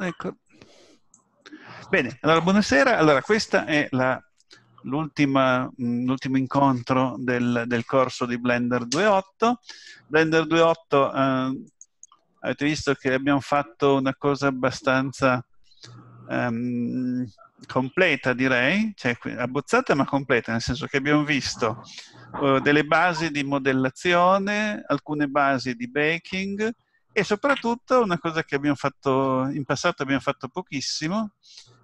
Ecco. Bene, allora buonasera. Allora, questo è l'ultimo incontro del, del, corso di Blender 2.8. Blender 2.8, eh, avete visto che abbiamo fatto una cosa abbastanza ehm, completa, direi, cioè abbozzata ma completa, nel senso che abbiamo visto eh, delle basi di modellazione, alcune basi di baking, e soprattutto una cosa che abbiamo fatto in passato abbiamo fatto pochissimo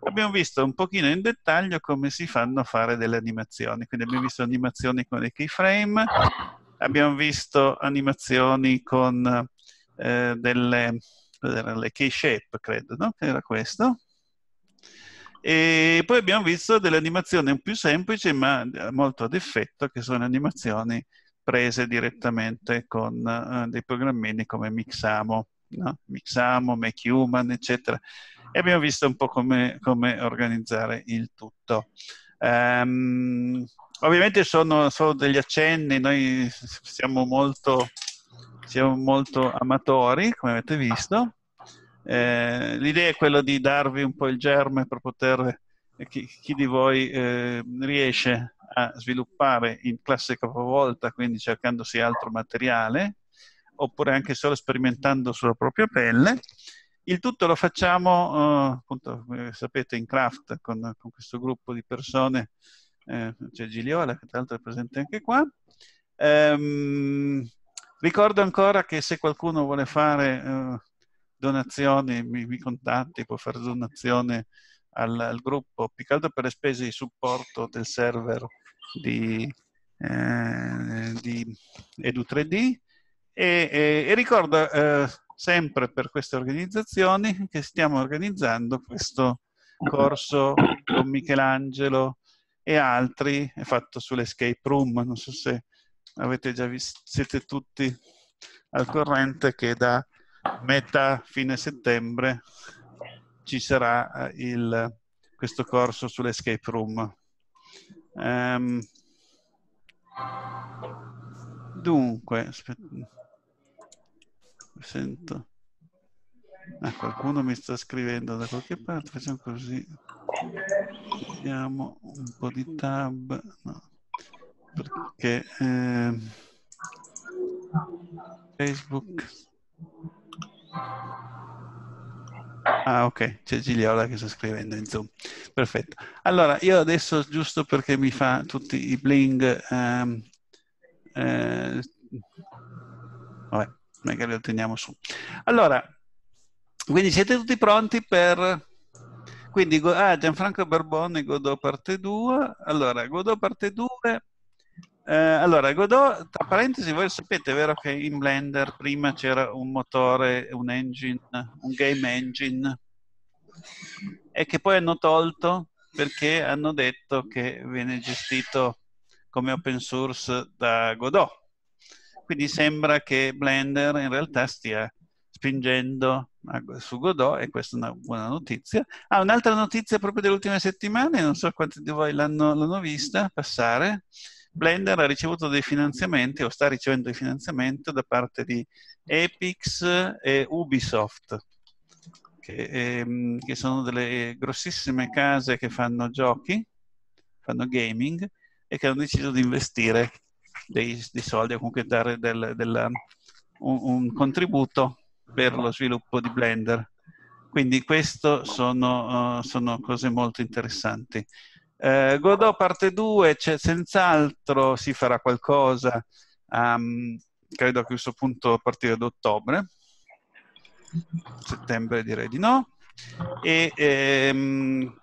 abbiamo visto un pochino in dettaglio come si fanno a fare delle animazioni quindi abbiamo visto animazioni con i keyframe abbiamo visto animazioni con eh, delle le key shape credo no? che era questo e poi abbiamo visto delle animazioni più semplici ma molto ad effetto che sono animazioni prese direttamente con eh, dei programmini come Mixamo, no? Mixamo, Make eccetera. E abbiamo visto un po' come, come organizzare il tutto. Um, ovviamente sono solo degli accenni, noi siamo molto, siamo molto amatori, come avete visto. Eh, l'idea è quella di darvi un po' il germe per poter chi, chi di voi eh, riesce a sviluppare in classe capovolta, quindi cercandosi altro materiale, oppure anche solo sperimentando sulla propria pelle. Il tutto lo facciamo, eh, appunto, come sapete, in craft con, con, questo gruppo di persone, eh, c'è Giliola che tra l'altro è presente anche qua. Ehm, ricordo ancora che se qualcuno vuole fare eh, donazioni, mi, mi, contatti, può fare donazione al, al gruppo, più che altro per le spese di supporto del server di, eh, di Edu3D e, e, e ricordo eh, sempre per queste organizzazioni che stiamo organizzando questo corso con Michelangelo e altri fatto sull'escape room. Non so se avete già visto, siete tutti al corrente che da metà fine settembre ci sarà eh, il, questo corso sull'escape room. Um, dunque, aspetta, sento. Ah, qualcuno mi sta scrivendo da qualche parte, facciamo così. Vediamo un po' di tab. No. Perché eh, Facebook Ah, ok, c'è Gigliola che sta scrivendo in Zoom. Perfetto. Allora, io adesso, giusto perché mi fa tutti i bling, um, eh, vabbè, magari lo teniamo su. Allora, quindi siete tutti pronti per... Quindi, ah, Gianfranco Barbone, Godot parte 2. Allora, Godot parte 2 eh, allora, Godot, tra parentesi, voi sapete, vero che in Blender prima c'era un motore, un engine, un game engine, e che poi hanno tolto perché hanno detto che viene gestito come open source da Godot. Quindi sembra che Blender in realtà stia spingendo su Godot e questa è una buona notizia. Ah, un'altra notizia proprio dell'ultima settimana, non so quanti di voi l'hanno, l'hanno vista passare, Blender ha ricevuto dei finanziamenti o sta ricevendo dei finanziamenti da parte di Epix e Ubisoft, che, ehm, che sono delle grossissime case che fanno giochi, fanno gaming e che hanno deciso di investire dei, dei soldi o comunque dare del, del, un, un contributo per lo sviluppo di Blender. Quindi queste sono, uh, sono, cose molto interessanti. Eh, Godot parte 2, senz'altro si farà qualcosa, um, credo a questo punto a partire da ottobre, settembre direi di no. E, ehm,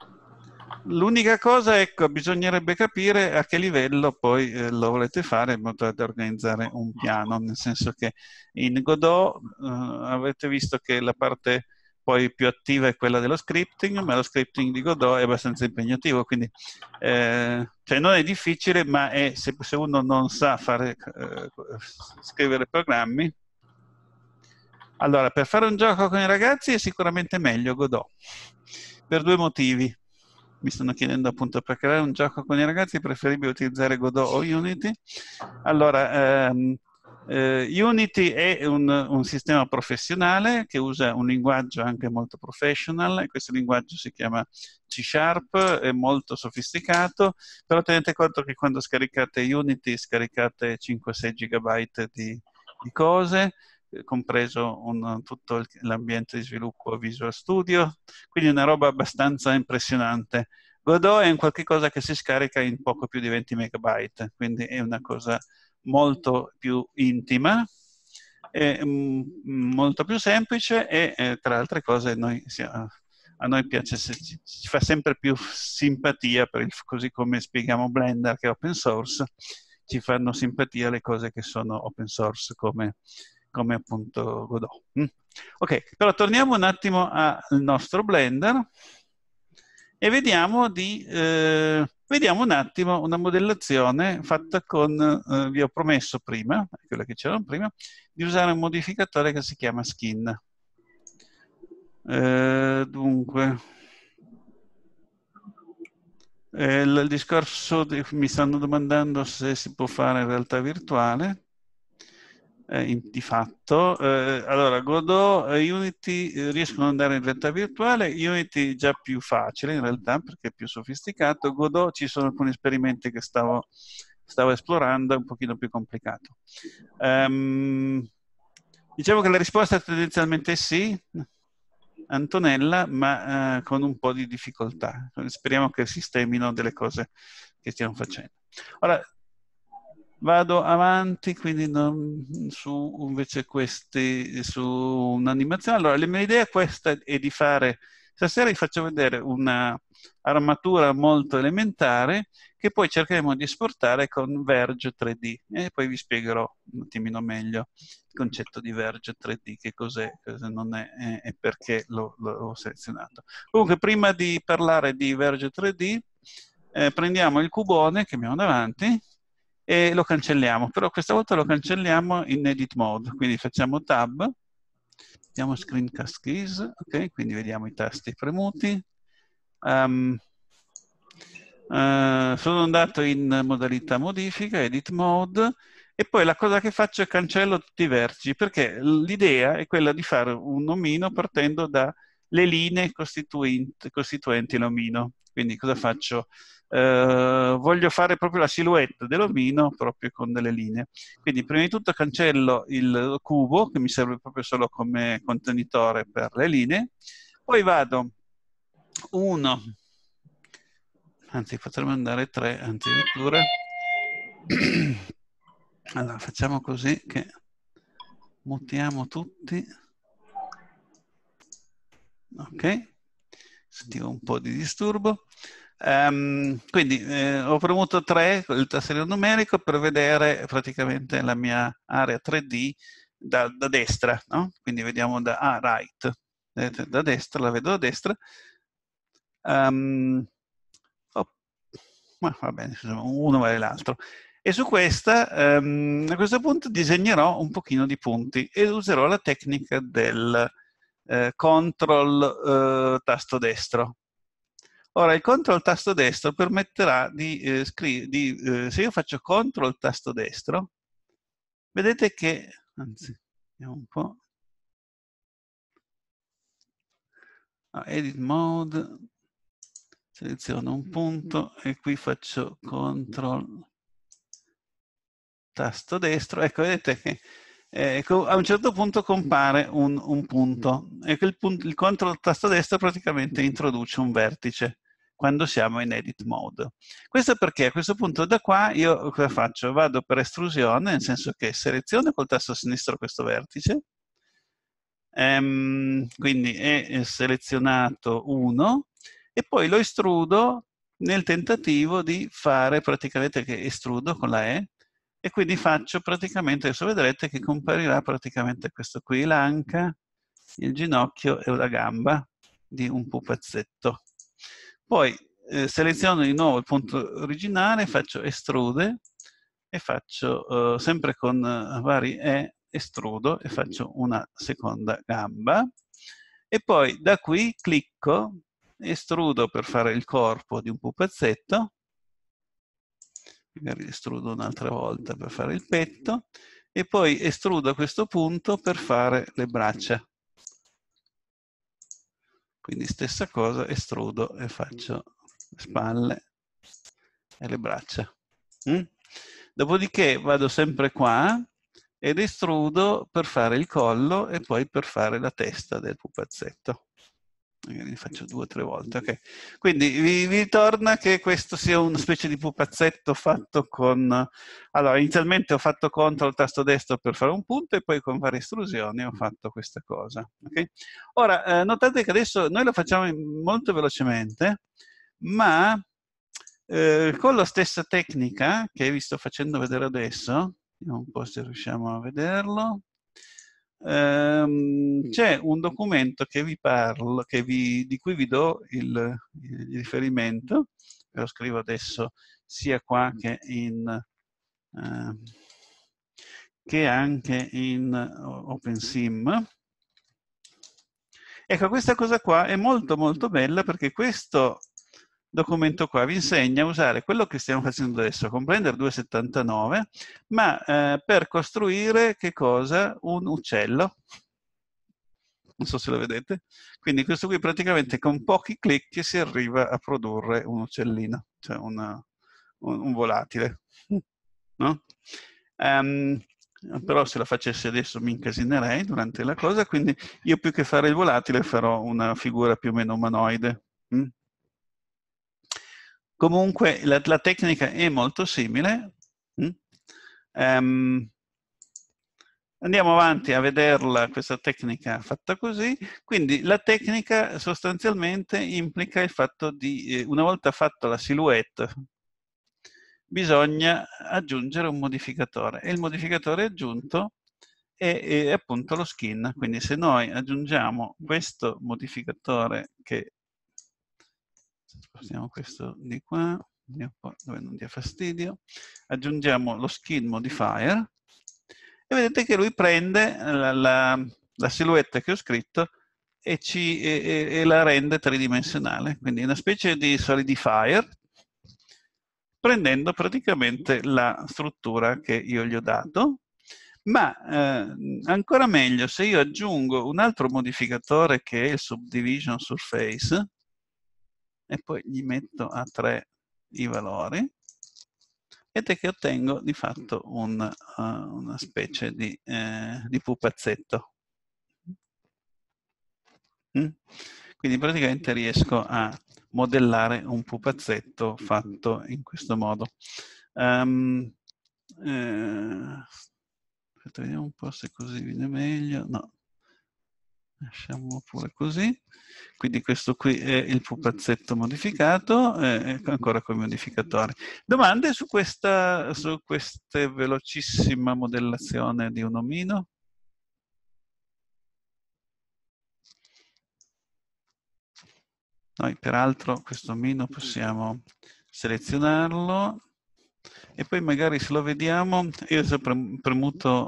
l'unica cosa, ecco, bisognerebbe capire a che livello poi eh, lo volete fare in modo da organizzare un piano, nel senso che in Godot eh, avete visto che la parte poi più attiva è quella dello scripting, ma lo scripting di Godot è abbastanza impegnativo, quindi eh, cioè non è difficile, ma è, se, se, uno non sa fare, eh, scrivere programmi, allora per fare un gioco con i ragazzi è sicuramente meglio Godot, per due motivi. Mi stanno chiedendo appunto per creare un gioco con i ragazzi è preferibile utilizzare Godot o Unity. Allora, ehm, eh, Unity è un, un, sistema professionale che usa un linguaggio anche molto professional, questo linguaggio si chiama C Sharp, è molto sofisticato, però tenete conto che quando scaricate Unity scaricate 5-6 GB di, di cose, eh, compreso un, tutto l'ambiente di sviluppo Visual Studio, quindi una roba abbastanza impressionante. Godot è un qualche cosa che si scarica in poco più di 20 MB, quindi è una cosa molto più intima, è, mh, mm, molto più semplice e eh, tra altre cose noi, a noi piace, ci, ci fa sempre più simpatia, il, così come spieghiamo Blender che è open source, ci fanno simpatia le cose che sono open source come, come appunto Godot. Mm. Ok, però torniamo un attimo al nostro Blender e vediamo di eh, Vediamo un attimo una modellazione fatta con, eh, vi ho promesso prima, quella che c'erano prima, di usare un modificatore che si chiama skin. Eh, dunque, eh, il discorso di, mi stanno domandando se si può fare in realtà virtuale eh, in, di fatto. Eh, allora, Godot e eh, Unity eh, riescono ad andare in realtà virtuale, Unity già più facile in realtà perché è più sofisticato, Godot ci sono alcuni esperimenti che stavo, stavo esplorando, un pochino più complicato. Um, diciamo che la risposta è tendenzialmente sì, Antonella, ma eh, con un po' di difficoltà. Speriamo che sistemino delle cose che stiamo facendo. Ora, Vado avanti, quindi non, su invece questi, su un'animazione. Allora, la mia idea è questa è di fare, stasera vi faccio vedere un'armatura molto elementare che poi cercheremo di esportare con Verge 3D e poi vi spiegherò un attimino meglio il concetto di Verge 3D, che cos'è, cosa non è e perché l'ho selezionato. Comunque, prima di parlare di Verge 3D, eh, prendiamo il cubone che abbiamo davanti e lo cancelliamo, però questa volta lo cancelliamo in edit mode, quindi facciamo tab, diamo screencast keys, ok, quindi vediamo i tasti premuti. Um, uh, sono andato in modalità modifica, edit mode, e poi la cosa che faccio è cancello tutti i vertici, perché l'idea è quella di fare un omino partendo dalle linee costituenti, costituenti l'omino. Quindi cosa faccio? Eh, voglio fare proprio la silhouette dell'omino proprio con delle linee. Quindi prima di tutto cancello il cubo che mi serve proprio solo come contenitore per le linee, poi vado 1, anzi potremmo andare 3, anzi addirittura. Allora facciamo così che mutiamo tutti. Ok, sentivo un po' di disturbo. Um, quindi eh, ho premuto 3 con il tassello numerico per vedere praticamente la mia area 3D da, da destra, no? quindi vediamo da ah, right, vedete da destra, la vedo da destra. Um, oh, ma va bene, uno vale l'altro. E su questa, um, a questo punto, disegnerò un pochino di punti e userò la tecnica del eh, control eh, tasto destro Ora, il CTRL tasto destro permetterà di, eh, scrivere, eh, se io faccio CTRL tasto destro, vedete che, anzi, vediamo un po', ah, edit mode, seleziono un punto e qui faccio CTRL tasto destro, ecco, vedete che eh, Ecco, a un certo punto compare un, un punto e ecco il, punto, il control tasto destro praticamente introduce un vertice quando siamo in edit mode. Questo perché a questo punto da qua io cosa faccio? Vado per estrusione, nel senso che seleziono col tasto sinistro questo vertice, ehm, quindi è selezionato 1 e poi lo estrudo nel tentativo di fare praticamente che estrudo con la E e quindi faccio praticamente, adesso vedrete che comparirà praticamente questo qui, l'anca, il ginocchio e la gamba di un pupazzetto. Poi eh, seleziono di nuovo il punto originale, faccio estrude e faccio eh, sempre con eh, vari E estrudo e faccio una seconda gamba e poi da qui clicco estrudo per fare il corpo di un pupazzetto magari estrudo un'altra volta per fare il petto e poi estrudo a questo punto per fare le braccia quindi stessa cosa, estrudo e faccio le spalle e le braccia. Mm? Dopodiché vado sempre qua ed estrudo per fare il collo e poi per fare la testa del pupazzetto magari ne faccio due o tre volte, ok. Quindi vi, vi torna che questo sia una specie di pupazzetto fatto con... Allora, inizialmente ho fatto CTRL tasto destro per fare un punto e poi con varie estrusioni ho fatto questa cosa, okay? Ora, eh, notate che adesso noi lo facciamo molto velocemente, ma eh, con la stessa tecnica che vi sto facendo vedere adesso, vediamo un po' se riusciamo a vederlo, ehm, c'è un documento parlo, vi, di cui vi do il, il riferimento, lo scrivo adesso sia qua che, in, eh, che anche in OpenSim. Ecco, questa cosa qua è molto molto bella perché questo documento qua vi insegna a usare quello che stiamo facendo adesso, con Blender 2.79, ma eh, per costruire che cosa? Un uccello. Non so se lo vedete. Quindi questo qui praticamente con pochi clic si arriva a produrre un uccellino, cioè una, un, un, volatile. No? Um, però se la facessi adesso mi incasinerei durante la cosa, quindi io più che fare il volatile farò una figura più o meno umanoide. Mm? Comunque la, la tecnica è molto simile. Mm? Um, andiamo avanti a vederla, questa tecnica fatta così. Quindi la tecnica sostanzialmente implica il fatto di, eh, una volta fatta la silhouette, bisogna aggiungere un modificatore. E il modificatore aggiunto è, è, appunto lo skin. Quindi se noi aggiungiamo questo modificatore che spostiamo questo di qua, dove non dia fastidio, aggiungiamo lo skin modifier e vedete che lui prende eh, la, la, la silhouette che ho scritto e, ci, e, e, la rende tridimensionale, quindi una specie di solidifier prendendo praticamente la struttura che io gli ho dato, ma eh, ancora meglio se io aggiungo un altro modificatore che è il subdivision surface, e poi gli metto a 3 i valori, vedete che ottengo di fatto un, uh, una specie di, eh, di pupazzetto. Mm? Quindi praticamente riesco a modellare un pupazzetto fatto in questo modo. Um, eh, vediamo un po' se così viene meglio. No, lasciamo pure così. Quindi questo qui è il pupazzetto modificato, eh, ancora con i modificatori. Domande su questa su velocissima modellazione di un omino? Noi peraltro questo omino possiamo selezionarlo e poi magari se lo vediamo, io ho premuto...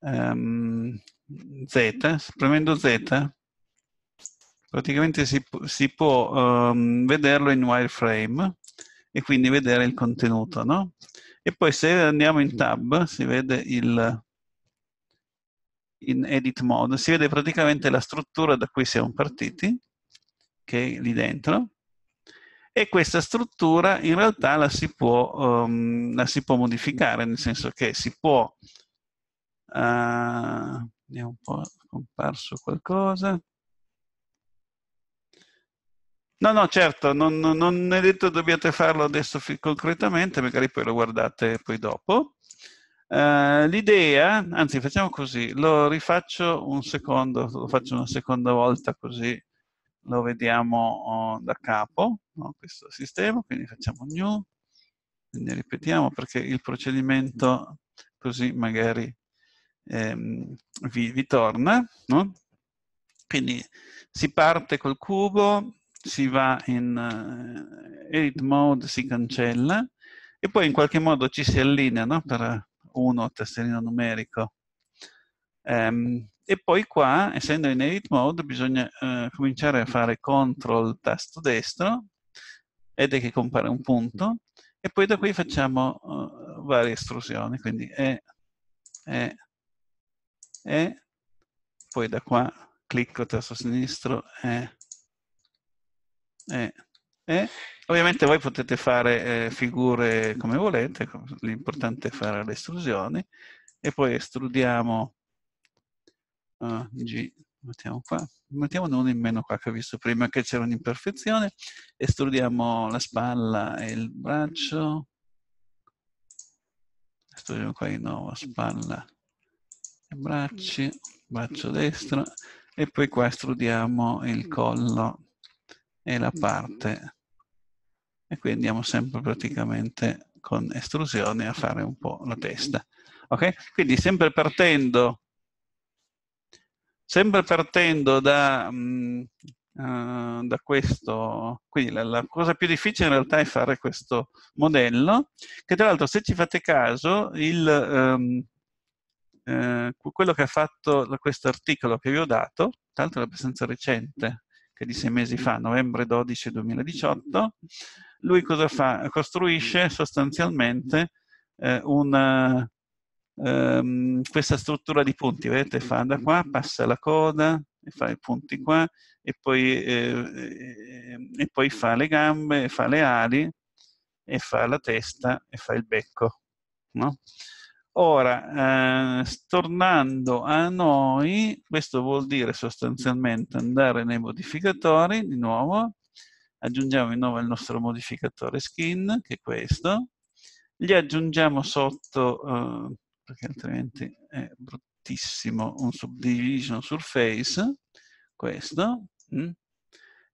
Um, Z, premendo Z, praticamente si, si può um, vederlo in wireframe e quindi vedere il contenuto, no? E poi se andiamo in tab, si vede il in edit mode, si vede praticamente la struttura da cui siamo partiti, che è lì dentro, e questa struttura in realtà la si può, um, la si può modificare, nel senso che si può uh, è un po' comparso qualcosa. No, no, certo, non, non è detto che dobbiate farlo adesso concretamente, magari poi lo guardate poi dopo. Uh, l'idea, anzi facciamo così, lo rifaccio un secondo, lo faccio una seconda volta così lo vediamo oh, da capo, no? questo sistema, quindi facciamo new, ne ripetiamo perché il procedimento così magari ehm, vi, vi, torna, no? Quindi si parte col cubo, si va in uh, edit mode, si cancella e poi in qualche modo ci si allinea no? per uno tesserino numerico. Um, e poi qua, essendo in edit mode, bisogna uh, cominciare a fare CTRL tasto destro ed è che compare un punto e poi da qui facciamo uh, varie estrusioni, quindi E, E, e poi da qua clicco tasto sinistro e, e, e. ovviamente voi potete fare eh, figure come volete, l'importante è fare le estrusioni e poi estrudiamo uh, G, mettiamo qua, mettiamo uno in meno qua che ho visto prima che c'era un'imperfezione, estrudiamo la spalla e il braccio, estrudiamo qua di nuovo spalla bracci, braccio destro e poi qua estrudiamo il mm. collo e la mm. parte e qui andiamo sempre praticamente con estrusione a fare un po' la testa. Ok? Quindi sempre partendo, sempre partendo da, mh, mm, eh, uh, da questo, quindi la, la, cosa più difficile in realtà è fare questo modello, che tra l'altro se ci fate caso il... Um, eh, quello che ha fatto questo articolo che vi ho dato, tra l'altro è abbastanza recente, che è di sei mesi fa, novembre 12 2018, lui cosa fa? Costruisce sostanzialmente eh, una, ehm, questa struttura di punti, vedete, fa da qua, passa la coda, e fa i punti qua, e poi, eh, eh e poi fa le gambe, fa le ali, e fa la testa, e fa il becco, no? Ora, eh, tornando a noi, questo vuol dire sostanzialmente andare nei modificatori, di nuovo, aggiungiamo di nuovo il nostro modificatore skin, che è questo, gli aggiungiamo sotto, eh, perché altrimenti è bruttissimo, un subdivision surface, questo, mh? Mm.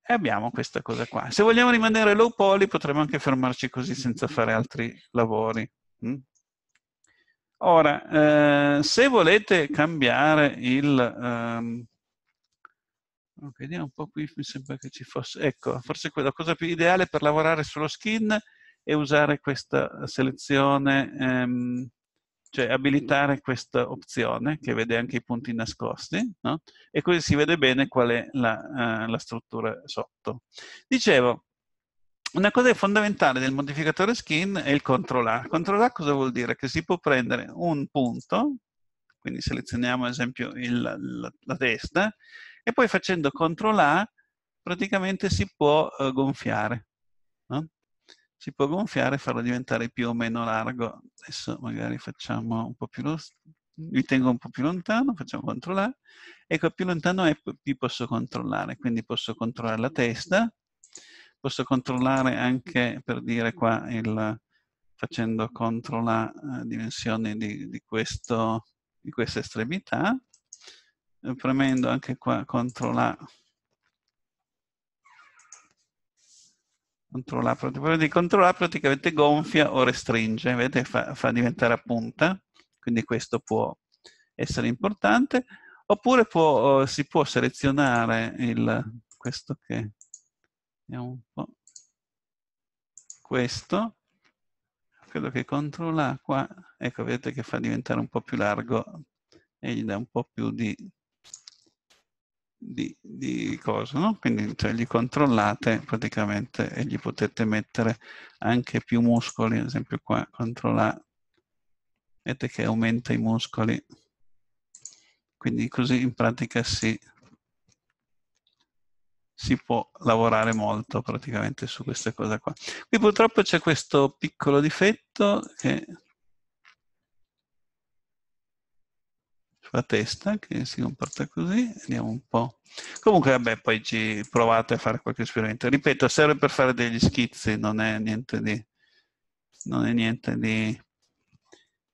e abbiamo questa cosa qua. Se vogliamo rimanere low poly potremmo anche fermarci così senza fare altri lavori. Mh? Mm. Ora, eh, se volete cambiare il... Ehm, oh, vediamo un po' qui, mi sembra che ci fosse... Ecco, forse la cosa più ideale per lavorare sullo skin è usare questa selezione, ehm, cioè abilitare questa opzione che vede anche i punti nascosti, no? e così si vede bene qual è la, eh, la struttura sotto. Dicevo, una cosa fondamentale del modificatore skin è il control A. Control A cosa vuol dire? Che si può prendere un punto, quindi selezioniamo ad esempio il, la, la, testa, e poi facendo control A praticamente si può eh, gonfiare. No? Si può gonfiare e farlo diventare più o meno largo. Adesso magari facciamo un po' più... Lo, li tengo un po' più lontano, facciamo control A. Ecco, più lontano è, più posso controllare, quindi posso controllare la testa, posso controllare anche per dire qua il, facendo contro la eh, dimensione di, di, questo, di questa estremità, eh, premendo anche qua contro la controlla, praticamente, controlla praticamente gonfia o restringe, vedete fa, fa, diventare a punta, quindi questo può essere importante, oppure può, eh, si può selezionare il, questo che Vediamo un po'. Questo. quello che controlla qua, ecco vedete che fa diventare un po' più largo e gli dà un po' più di, di, di cosa, no? Quindi cioè, gli controllate praticamente e gli potete mettere anche più muscoli, ad esempio qua controlla, vedete che aumenta i muscoli. Quindi così in pratica si... Sì si può lavorare molto praticamente su queste cose qua. Qui purtroppo c'è questo piccolo difetto che sulla testa che si comporta così, vediamo un po'. Comunque vabbè, poi ci provate a fare qualche esperimento. Ripeto, serve per fare degli schizzi, non è niente di, non è niente di,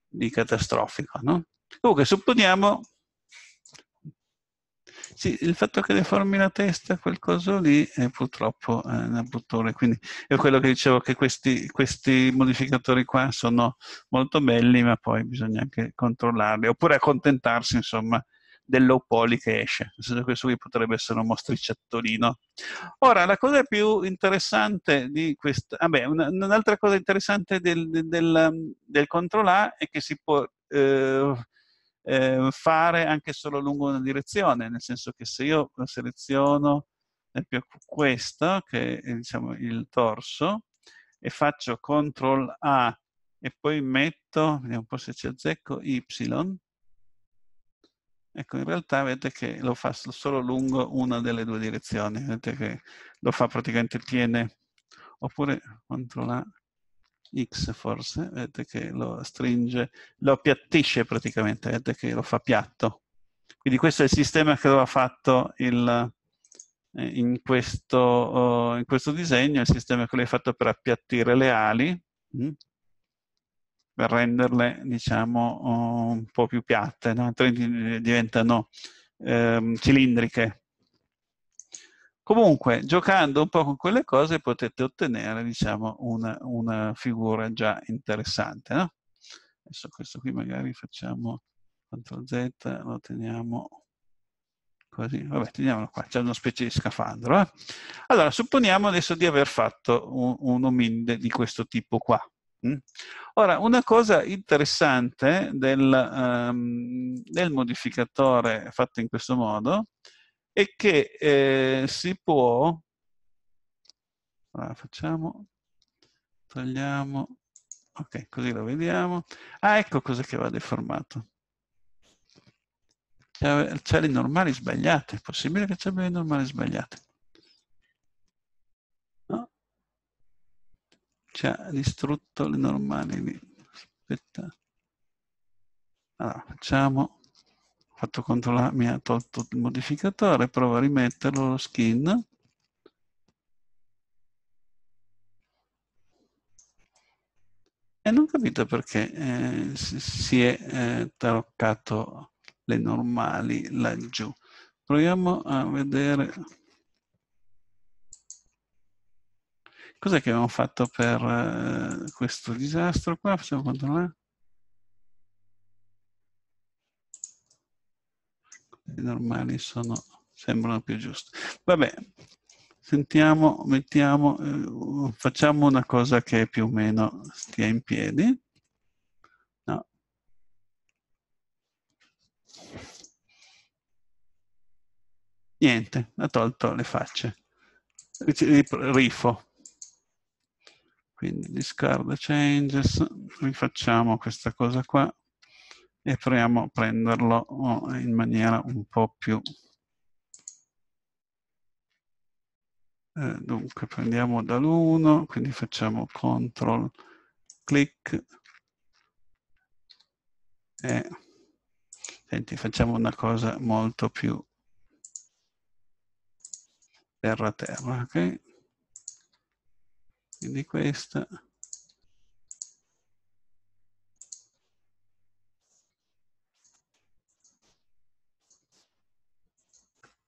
di catastrofico, no? Comunque supponiamo sì, il fatto che deformi la testa, quel coso lì, è eh, purtroppo eh, una buttore. Quindi è quello che dicevo che questi, questi, modificatori qua sono molto belli, ma poi bisogna anche controllarli. Oppure accontentarsi, insomma, del low poly che esce. Nel senso questo qui potrebbe essere un mostriciattolino. Ora, la cosa più interessante di questo... Vabbè, ah un'altra cosa interessante del, del, del control A è che si può... Eh, eh, fare anche solo lungo una direzione, nel senso che se io seleziono esempio, questo, che è eh, diciamo, il torso, e faccio CTRL A e poi metto, vediamo un po' se ci azzecco, Y, Ecco, in realtà vedete che lo fa solo lungo una delle due direzioni, vedete che lo fa praticamente tiene, oppure CTRL A, X forse, vedete che lo stringe, lo appiattisce praticamente, vedete che lo fa piatto. Quindi questo è il sistema che aveva fatto il, eh, in, questo, oh, in, questo, disegno, il sistema che lui ha fatto per appiattire le ali, mm, per renderle diciamo oh, un po' più piatte, no? Eh, diventano ehm, cilindriche. Comunque, giocando un po' con quelle cose potete ottenere, diciamo, una, una figura già interessante, no? Adesso questo qui magari facciamo CTRL Z, lo teniamo così, vabbè, teniamolo qua, c'è una specie di scafandro. Eh? Allora, supponiamo adesso di aver fatto un, un ominde di questo tipo qua. Mm? Ora, una cosa interessante del, um, del modificatore fatto in questo modo e che eh, si può, allora, ah, facciamo, togliamo, ok, così lo vediamo. Ah, ecco cosa che va deformato. C'è le normali sbagliate, è possibile che c'è le normali sbagliate. No? Ci ha distrutto le normali. Aspetta. Allora, facciamo fatto controllare, mi ha tolto il modificatore, provo a rimetterlo lo skin. E non ho capito perché eh, si è eh, taroccato le normali laggiù. Proviamo a vedere cos'è che abbiamo fatto per eh, questo disastro qua. Facciamo controllare. Eh? i normali sono, sembrano più giusti. Vabbè, sentiamo, mettiamo, eh, facciamo una cosa che più o meno stia in piedi. No. Niente, ha tolto le facce. Rifo. Quindi discard changes, rifacciamo questa cosa qua e proviamo a prenderlo oh, in maniera un po' più... Eh, dunque prendiamo dall'1, quindi facciamo CTRL CLICK e senti, facciamo una cosa molto più terra terra, ok? Quindi questa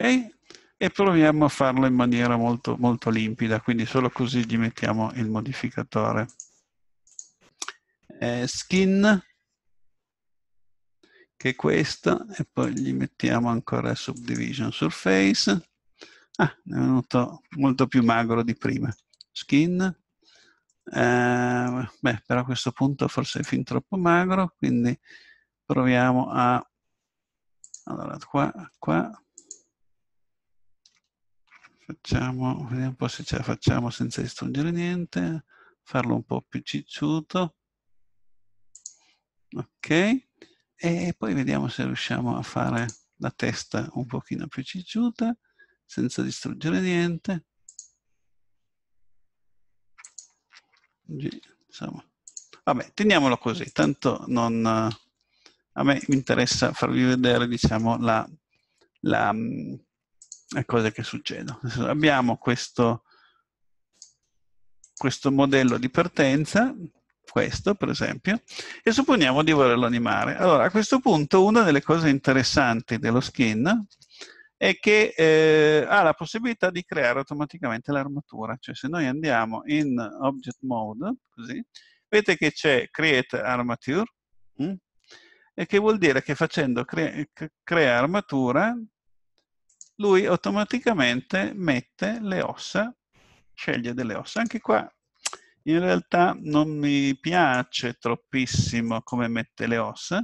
Okay? E proviamo a farlo in maniera molto, molto limpida, quindi solo così gli mettiamo il modificatore. Eh, skin, che è questa, e poi gli mettiamo ancora subdivision surface. Ah, è venuto molto più magro di prima. Skin, eh, beh, però a questo punto forse è fin troppo magro, quindi proviamo a... Allora, qua, qua, Facciamo, vediamo un po' se ce la facciamo senza distruggere niente, farlo un po' più cicciuto. Ok, e poi vediamo se riusciamo a fare la testa un pochino più cicciuta, senza distruggere niente. Insomma, vabbè, teniamolo così, tanto non, a me mi interessa farvi vedere, diciamo, la, la mm, è cosa che succede. Abbiamo questo, questo modello di partenza, questo per esempio, e supponiamo di volerlo animare. Allora, a questo punto una delle cose interessanti dello skin è che eh, ha la possibilità di creare automaticamente l'armatura. Cioè se noi andiamo in Object Mode, così, vedete che c'è Create Armature, mh? Mm? e che vuol dire che facendo cre crea armatura lui automaticamente mette le ossa, sceglie delle ossa. Anche qua in realtà non mi piace troppissimo come mette le ossa,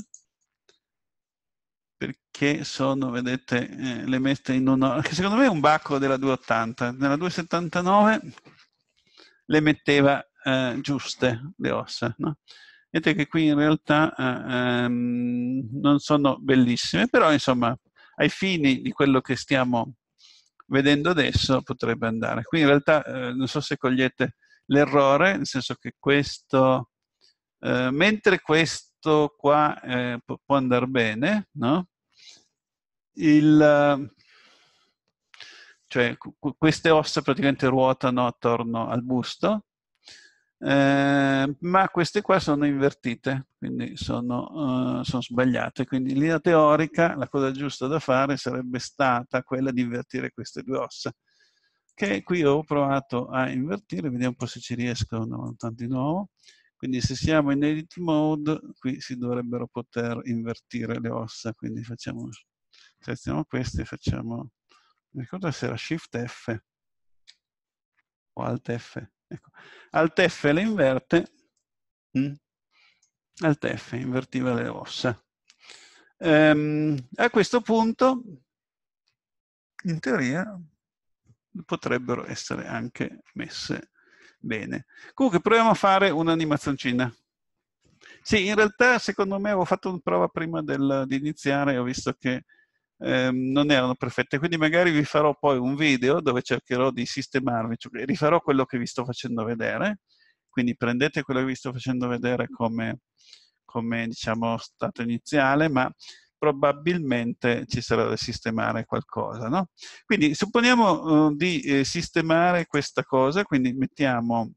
perché sono, vedete, eh, le mette in uno... che secondo me è un bacco della 280. Nella 279 le metteva eh, giuste le ossa, no? Vedete che qui in realtà eh, ehm, non sono bellissime, però insomma ai fini di quello che stiamo vedendo adesso potrebbe andare. Qui in realtà eh, non so se cogliete l'errore, nel senso che questo, eh, mentre questo qua eh, può, andare bene, no? Il, cioè queste ossa praticamente ruotano attorno al busto, Ehm, ma queste qua sono invertite, quindi sono, uh, sono, sbagliate. Quindi in linea teorica la cosa giusta da fare sarebbe stata quella di invertire queste due ossa, che qui ho provato a invertire, vediamo un po' se ci riesco no, volta di nuovo. Quindi se siamo in edit mode, qui si dovrebbero poter invertire le ossa, quindi facciamo, selezioniamo queste e facciamo, mi ricordo se era Shift F o Alt F, Ecco. Alt F le inverte, mm? Alt F invertiva le ossa. Ehm, a questo punto, in teoria, potrebbero essere anche messe bene. Comunque proviamo a fare un'animazioncina. Sì, in realtà secondo me avevo fatto una prova prima del, di iniziare, ho visto che ehm, non erano perfette, quindi magari vi farò poi un video dove cercherò di sistemarvi, cioè rifarò quello che vi sto facendo vedere, quindi prendete quello che vi sto facendo vedere come, come diciamo, stato iniziale, ma probabilmente ci sarà da sistemare qualcosa. No? Quindi supponiamo uh, di eh, sistemare questa cosa, quindi mettiamo,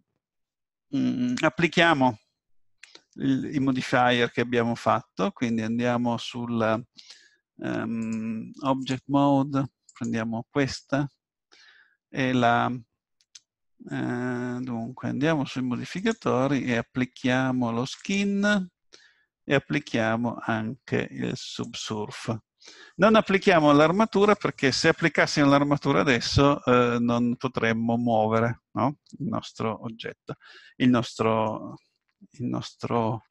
mh, mm, applichiamo il, i modifier che abbiamo fatto, quindi andiamo sul um, object mode, prendiamo questa, e la, eh, dunque andiamo sui modificatori e applichiamo lo skin e applichiamo anche il subsurf. Non applichiamo l'armatura perché se applicassimo l'armatura adesso eh, non potremmo muovere no? il nostro oggetto, il nostro, il nostro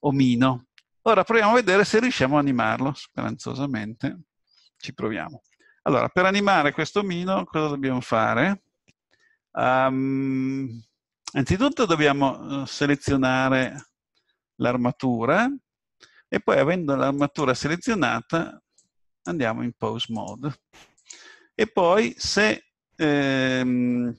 omino. Ora proviamo a vedere se riusciamo a animarlo, speranzosamente. Ci proviamo. Allora, per animare questo omino, cosa dobbiamo fare? Um, innanzitutto dobbiamo eh, selezionare l'armatura e poi avendo l'armatura selezionata andiamo in pose mode. E poi se ehm,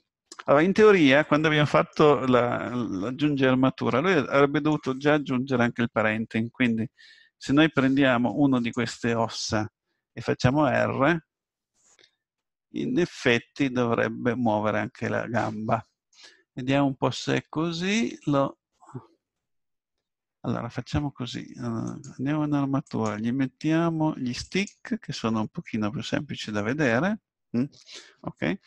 allora, in teoria, quando abbiamo fatto l'aggiungere la, armatura, lui avrebbe dovuto già aggiungere anche il parenting. quindi se noi prendiamo uno di queste ossa e facciamo R, in effetti dovrebbe muovere anche la gamba. Vediamo un po' se è così. Lo... Allora, facciamo così. andiamo in armatura, gli mettiamo gli stick, che sono un pochino più semplici da vedere. Mm? Ok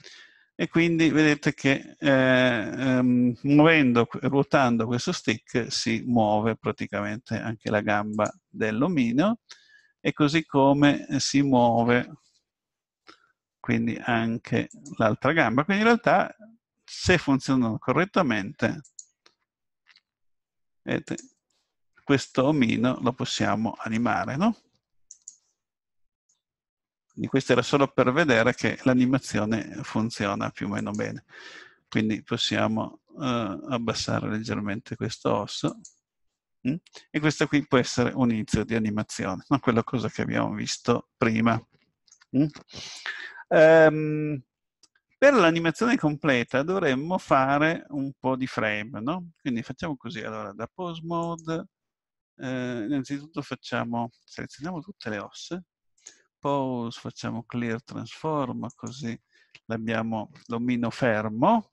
e quindi vedete che eh, ehm, muovendo, ruotando questo stick si muove praticamente anche la gamba dell'omino e così come si muove quindi anche l'altra gamba. Quindi in realtà se funzionano correttamente vedete, questo omino lo possiamo animare, no? Quindi questo era solo per vedere che l'animazione funziona più o meno bene. Quindi possiamo eh, abbassare leggermente questo osso. Mm? E questo qui può essere un inizio di animazione, ma quella cosa che abbiamo visto prima. Mm? Um, per l'animazione completa dovremmo fare un po' di frame, no? Quindi facciamo così, allora da pose mode, eh, innanzitutto facciamo, selezioniamo tutte le osse, pose, facciamo clear transform, così l'abbiamo l'omino fermo.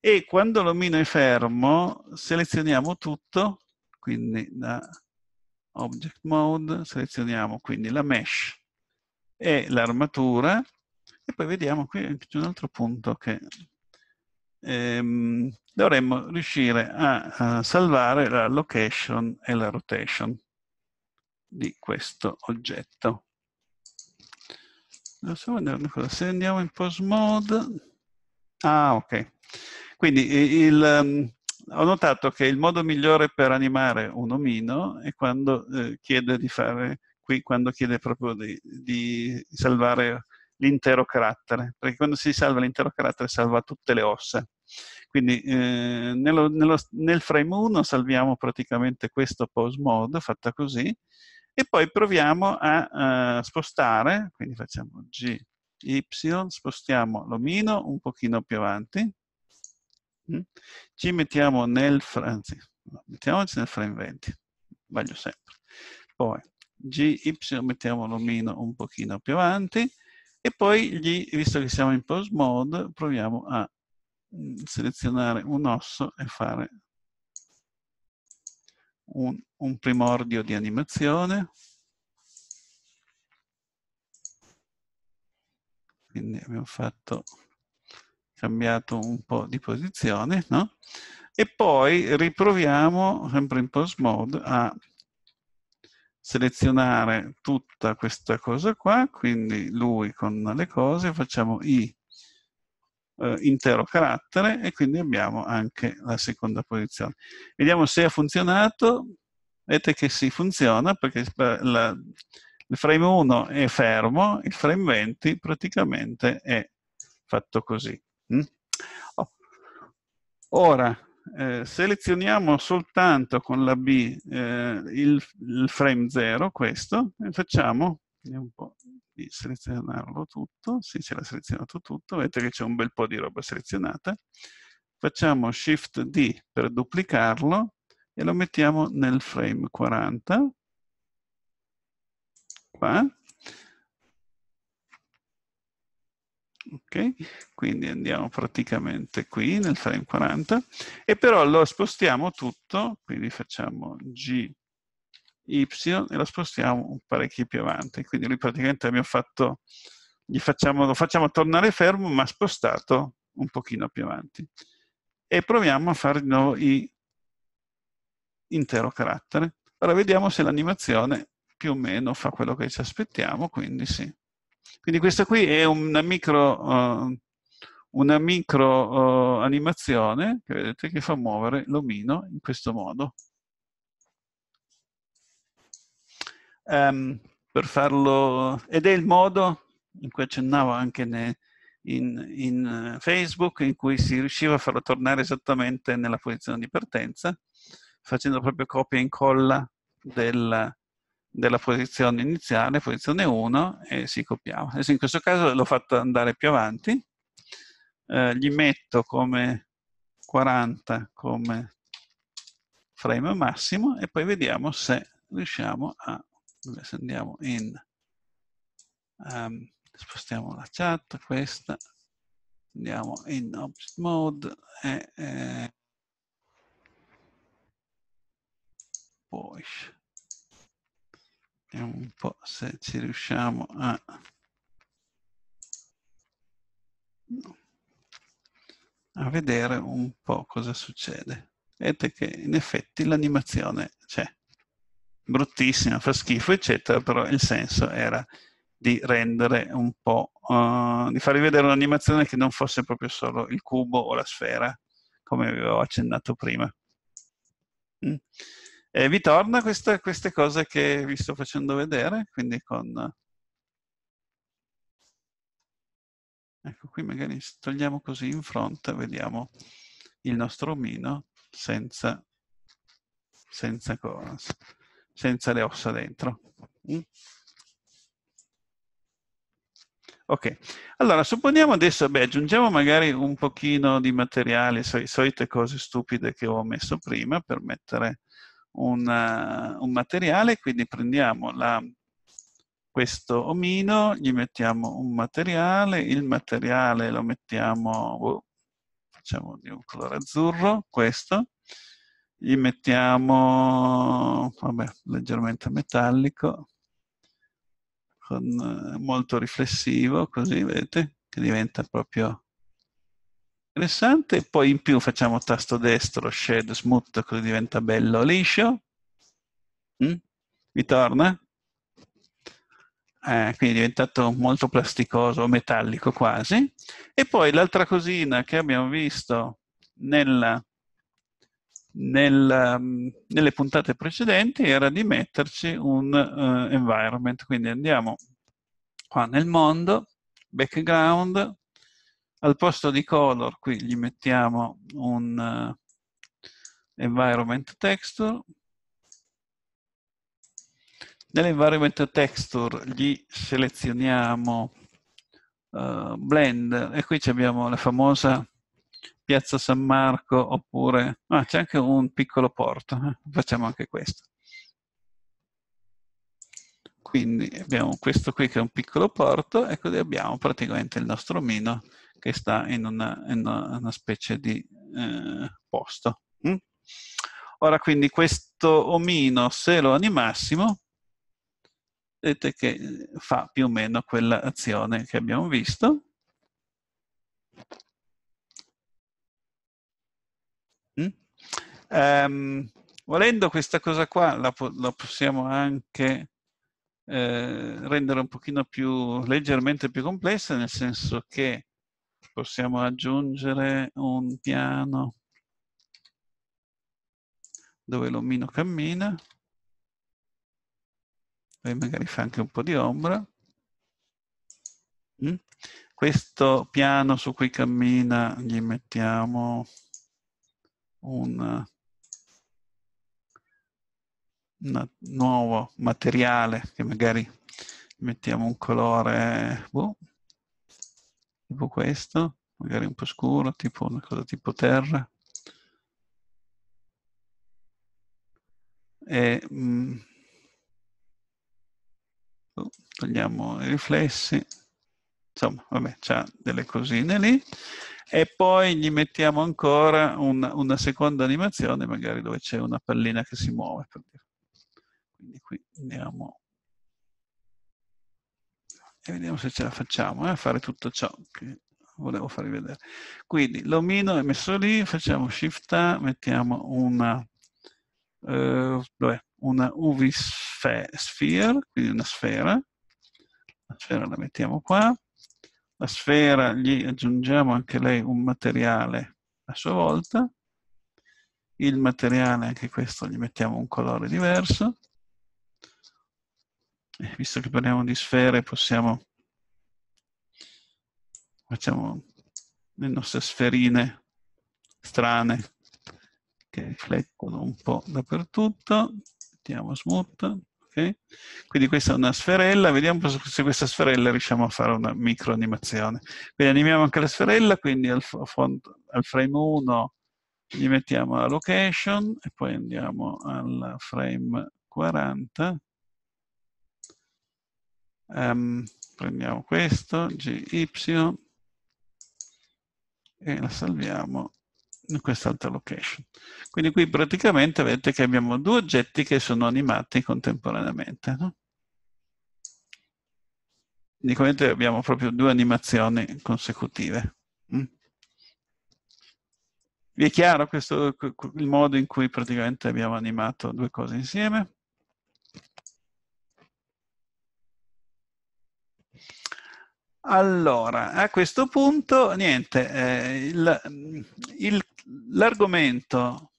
E quando l'omino è fermo, selezioniamo tutto, quindi da object mode, selezioniamo quindi la mesh e l'armatura, e poi vediamo qui c'è un altro punto che ehm, dovremmo riuscire a, a salvare la location e la rotation di questo oggetto. Lasciamo vedere cosa. Se andiamo in post mode... Ah, ok. Quindi il, um, ho notato che il modo migliore per animare un omino è quando eh, chiede di fare, qui quando chiede proprio di, di salvare l'intero carattere, perché quando si salva l'intero carattere salva tutte le ossa. Quindi eh, nello, nello, nel frame 1 salviamo praticamente questo pose mode, fatta così, e poi proviamo a uh, spostare, quindi facciamo G, Y, spostiamo l'omino un pochino più avanti, mm. ci mettiamo nel, anzi, mettiamoci nel frame 20, sbaglio sempre, poi G, Y, mettiamo l'omino un pochino più avanti, e poi, gli, visto che siamo in pose mode, proviamo a mm, selezionare un osso e fare un, un primordio di animazione. Quindi abbiamo fatto, cambiato un po' di posizione, no? E poi riproviamo, sempre in post mode, a selezionare tutta questa cosa qua, quindi lui con le cose, facciamo i eh, intero carattere e quindi abbiamo anche la seconda posizione. Vediamo se ha funzionato. Vedete che si funziona perché eh, la, il frame 1 è fermo, il frame 20 praticamente è fatto così. Mm? Oh. Ora, eh, selezioniamo soltanto con la B eh, il, il, frame 0, questo, e facciamo, un po' di selezionarlo tutto, sì ce l'ha selezionato tutto, vedete che c'è un bel po' di roba selezionata, facciamo Shift D per duplicarlo e lo mettiamo nel frame 40, qua, ok? Quindi andiamo praticamente qui nel frame 40 e però lo spostiamo tutto, quindi facciamo G y e lo spostiamo parecchio più avanti. Quindi lui praticamente abbiamo fatto, facciamo, lo facciamo tornare fermo ma spostato un pochino più avanti. E proviamo a fare di nuovo i intero carattere. Ora vediamo se l'animazione più o meno fa quello che ci aspettiamo, quindi sì. Quindi questa qui è eh, una micro, uh, eh, una micro uh, animazione che vedete che fa muovere l'omino in questo modo. um, per farlo ed è il modo in cui accennavo anche ne, in, in, eh, Facebook in cui si riusciva a farlo tornare esattamente nella posizione di partenza facendo proprio copia e incolla della, della posizione iniziale, posizione 1 e si copiava. Adesso in questo caso l'ho fatto andare più avanti, eh, gli metto come 40 come frame massimo e poi vediamo se riusciamo a adesso andiamo in um, spostiamo la chat questa andiamo in object mode e eh, poi vediamo un po' se ci riusciamo a a vedere un po' cosa succede vedete che in effetti l'animazione c'è bruttissima, fa schifo, eccetera, però il senso era di rendere un po', uh, di farvi vedere un'animazione che non fosse proprio solo il cubo o la sfera, come avevo accennato prima. Mm. E vi torna questa, queste cose che vi sto facendo vedere, quindi con... Ecco qui magari togliamo così in fronte, vediamo il nostro omino senza, senza cosa senza le ossa dentro. Mm? Ok, allora supponiamo adesso, beh, aggiungiamo magari un pochino di materiale, so, solite cose stupide che ho messo prima per mettere un, eh, un materiale, quindi prendiamo la, questo omino, gli mettiamo un materiale, il materiale lo mettiamo, oh, facciamo di un colore azzurro, questo, gli mettiamo vabbè, leggermente metallico, con, eh, molto riflessivo, così vedete che diventa proprio interessante. Poi in più facciamo tasto destro, shade smooth, così diventa bello liscio. Mm? Vi torna? Eh, quindi è diventato molto plasticoso, metallico quasi. E poi l'altra cosina che abbiamo visto nella nel, ehm, nelle puntate precedenti era di metterci un uh, environment, quindi andiamo qua nel mondo, background, al posto di color qui gli mettiamo un uh, environment texture, nell'environment texture gli selezioniamo uh, blend e qui abbiamo la famosa Piazza San Marco oppure ah, c'è anche un piccolo porto, eh, facciamo anche questo. Quindi abbiamo questo qui che è un piccolo porto e così abbiamo praticamente il nostro mino che sta in una, in una, una specie di eh, posto. Mm? Ora quindi questo omino, se lo animassimo, vedete che fa più o meno quella azione che abbiamo visto Um, volendo questa cosa qua la, la possiamo anche eh, rendere un pochino più leggermente più complessa, nel senso che possiamo aggiungere un piano dove l'omino cammina e magari fa anche un po' di ombra. Mm? Questo piano su cui cammina gli mettiamo un un nuovo materiale che magari mettiamo un colore boh, tipo questo, magari un po' scuro, tipo una cosa tipo terra. E, mm, boh, togliamo i riflessi, insomma, vabbè, c'ha delle cosine lì. E poi gli mettiamo ancora una, una seconda animazione, magari dove c'è una pallina che si muove. Per dire quindi qui andiamo e vediamo se ce la facciamo eh, a fare tutto ciò che volevo farvi vedere. Quindi l'omino è messo lì, facciamo shift A, mettiamo una, eh, una UV sphere, quindi una sfera, la sfera la mettiamo qua, la sfera gli aggiungiamo anche lei un materiale a sua volta, il materiale anche questo gli mettiamo un colore diverso, eh, visto che parliamo di sfere, possiamo... Facciamo le nostre sferine strane che riflettono un po' dappertutto. Mettiamo smooth. Okay. Quindi questa è una sferella, vediamo se questa sferella riusciamo a fare una micro animazione. Quindi animiamo anche la sferella, quindi al, font, al frame 1 gli mettiamo la location e poi andiamo al frame 40 Um, prendiamo questo, GY, e la salviamo in quest'altra location. Quindi qui praticamente vedete che abbiamo due oggetti che sono animati contemporaneamente. No? Quindi come abbiamo proprio due animazioni consecutive. Mm? Vi è chiaro questo, il modo in cui praticamente abbiamo animato due cose insieme? Allora, a questo punto, niente, eh, l'argomento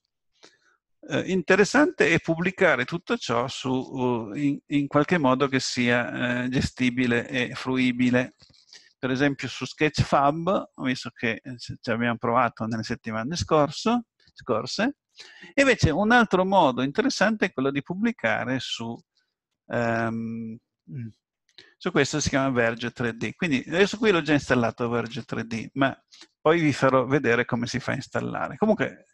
eh, interessante è pubblicare tutto ciò su, uh, in, in, qualche modo che sia eh, gestibile e fruibile. Per esempio su Sketchfab, visto che eh, ci abbiamo provato nelle settimane scorso, scorse, invece un altro modo interessante è quello di pubblicare su... Um, su questo si chiama Verge 3D. Quindi adesso eh, qui l'ho già installato Verge 3D, ma poi vi farò vedere come si fa a installare. Comunque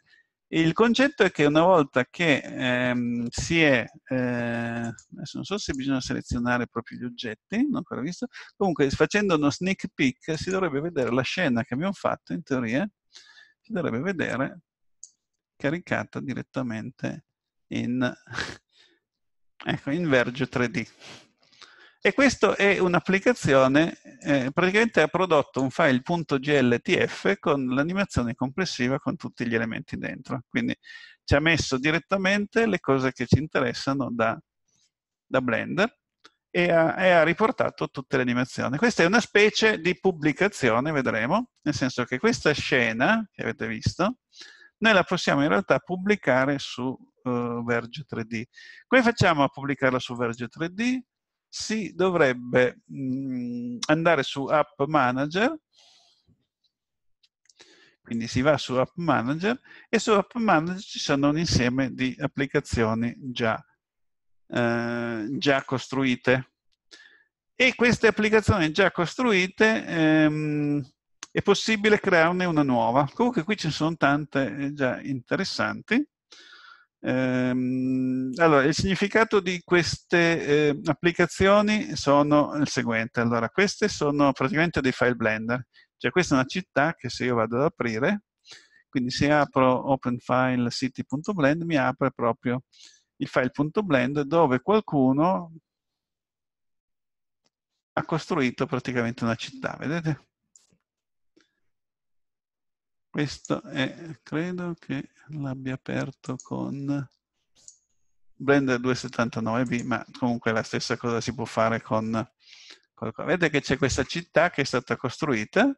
il concetto è che una volta che ehm, si è, eh, adesso non so se bisogna selezionare proprio gli oggetti, non ho ancora visto, comunque facendo uno sneak peek si dovrebbe vedere la scena che abbiamo fatto, in teoria, si dovrebbe vedere caricata direttamente in, ecco, in Verge 3D. E questa è un'applicazione, eh, praticamente ha prodotto un file .gltf con l'animazione complessiva con tutti gli elementi dentro. Quindi ci ha messo direttamente le cose che ci interessano da, da Blender e ha, e ha, riportato tutte le animazioni. Questa è una specie di pubblicazione, vedremo, nel senso che questa scena che avete visto, noi la possiamo in realtà pubblicare su uh, Verge 3D. Come facciamo a pubblicarla su Verge 3D? si dovrebbe mh, mm, andare su App Manager, quindi si va su App Manager e su App Manager ci sono un insieme di applicazioni già, eh, già costruite. E queste applicazioni già costruite ehm, è possibile crearne una nuova. Comunque qui ci sono tante eh, già interessanti. Ehm, allora, il significato di queste eh, applicazioni sono il seguente. Allora, queste sono praticamente dei file Blender. Cioè, questa è una città che se io vado ad aprire, quindi se apro openfilecity.blend, mi apre proprio il file.blend dove qualcuno ha costruito praticamente una città, vedete? Questo è, credo che l'abbia aperto con Blender 279b, ma comunque la stessa cosa si può fare con qualcosa. Vedete che c'è questa città che è stata costruita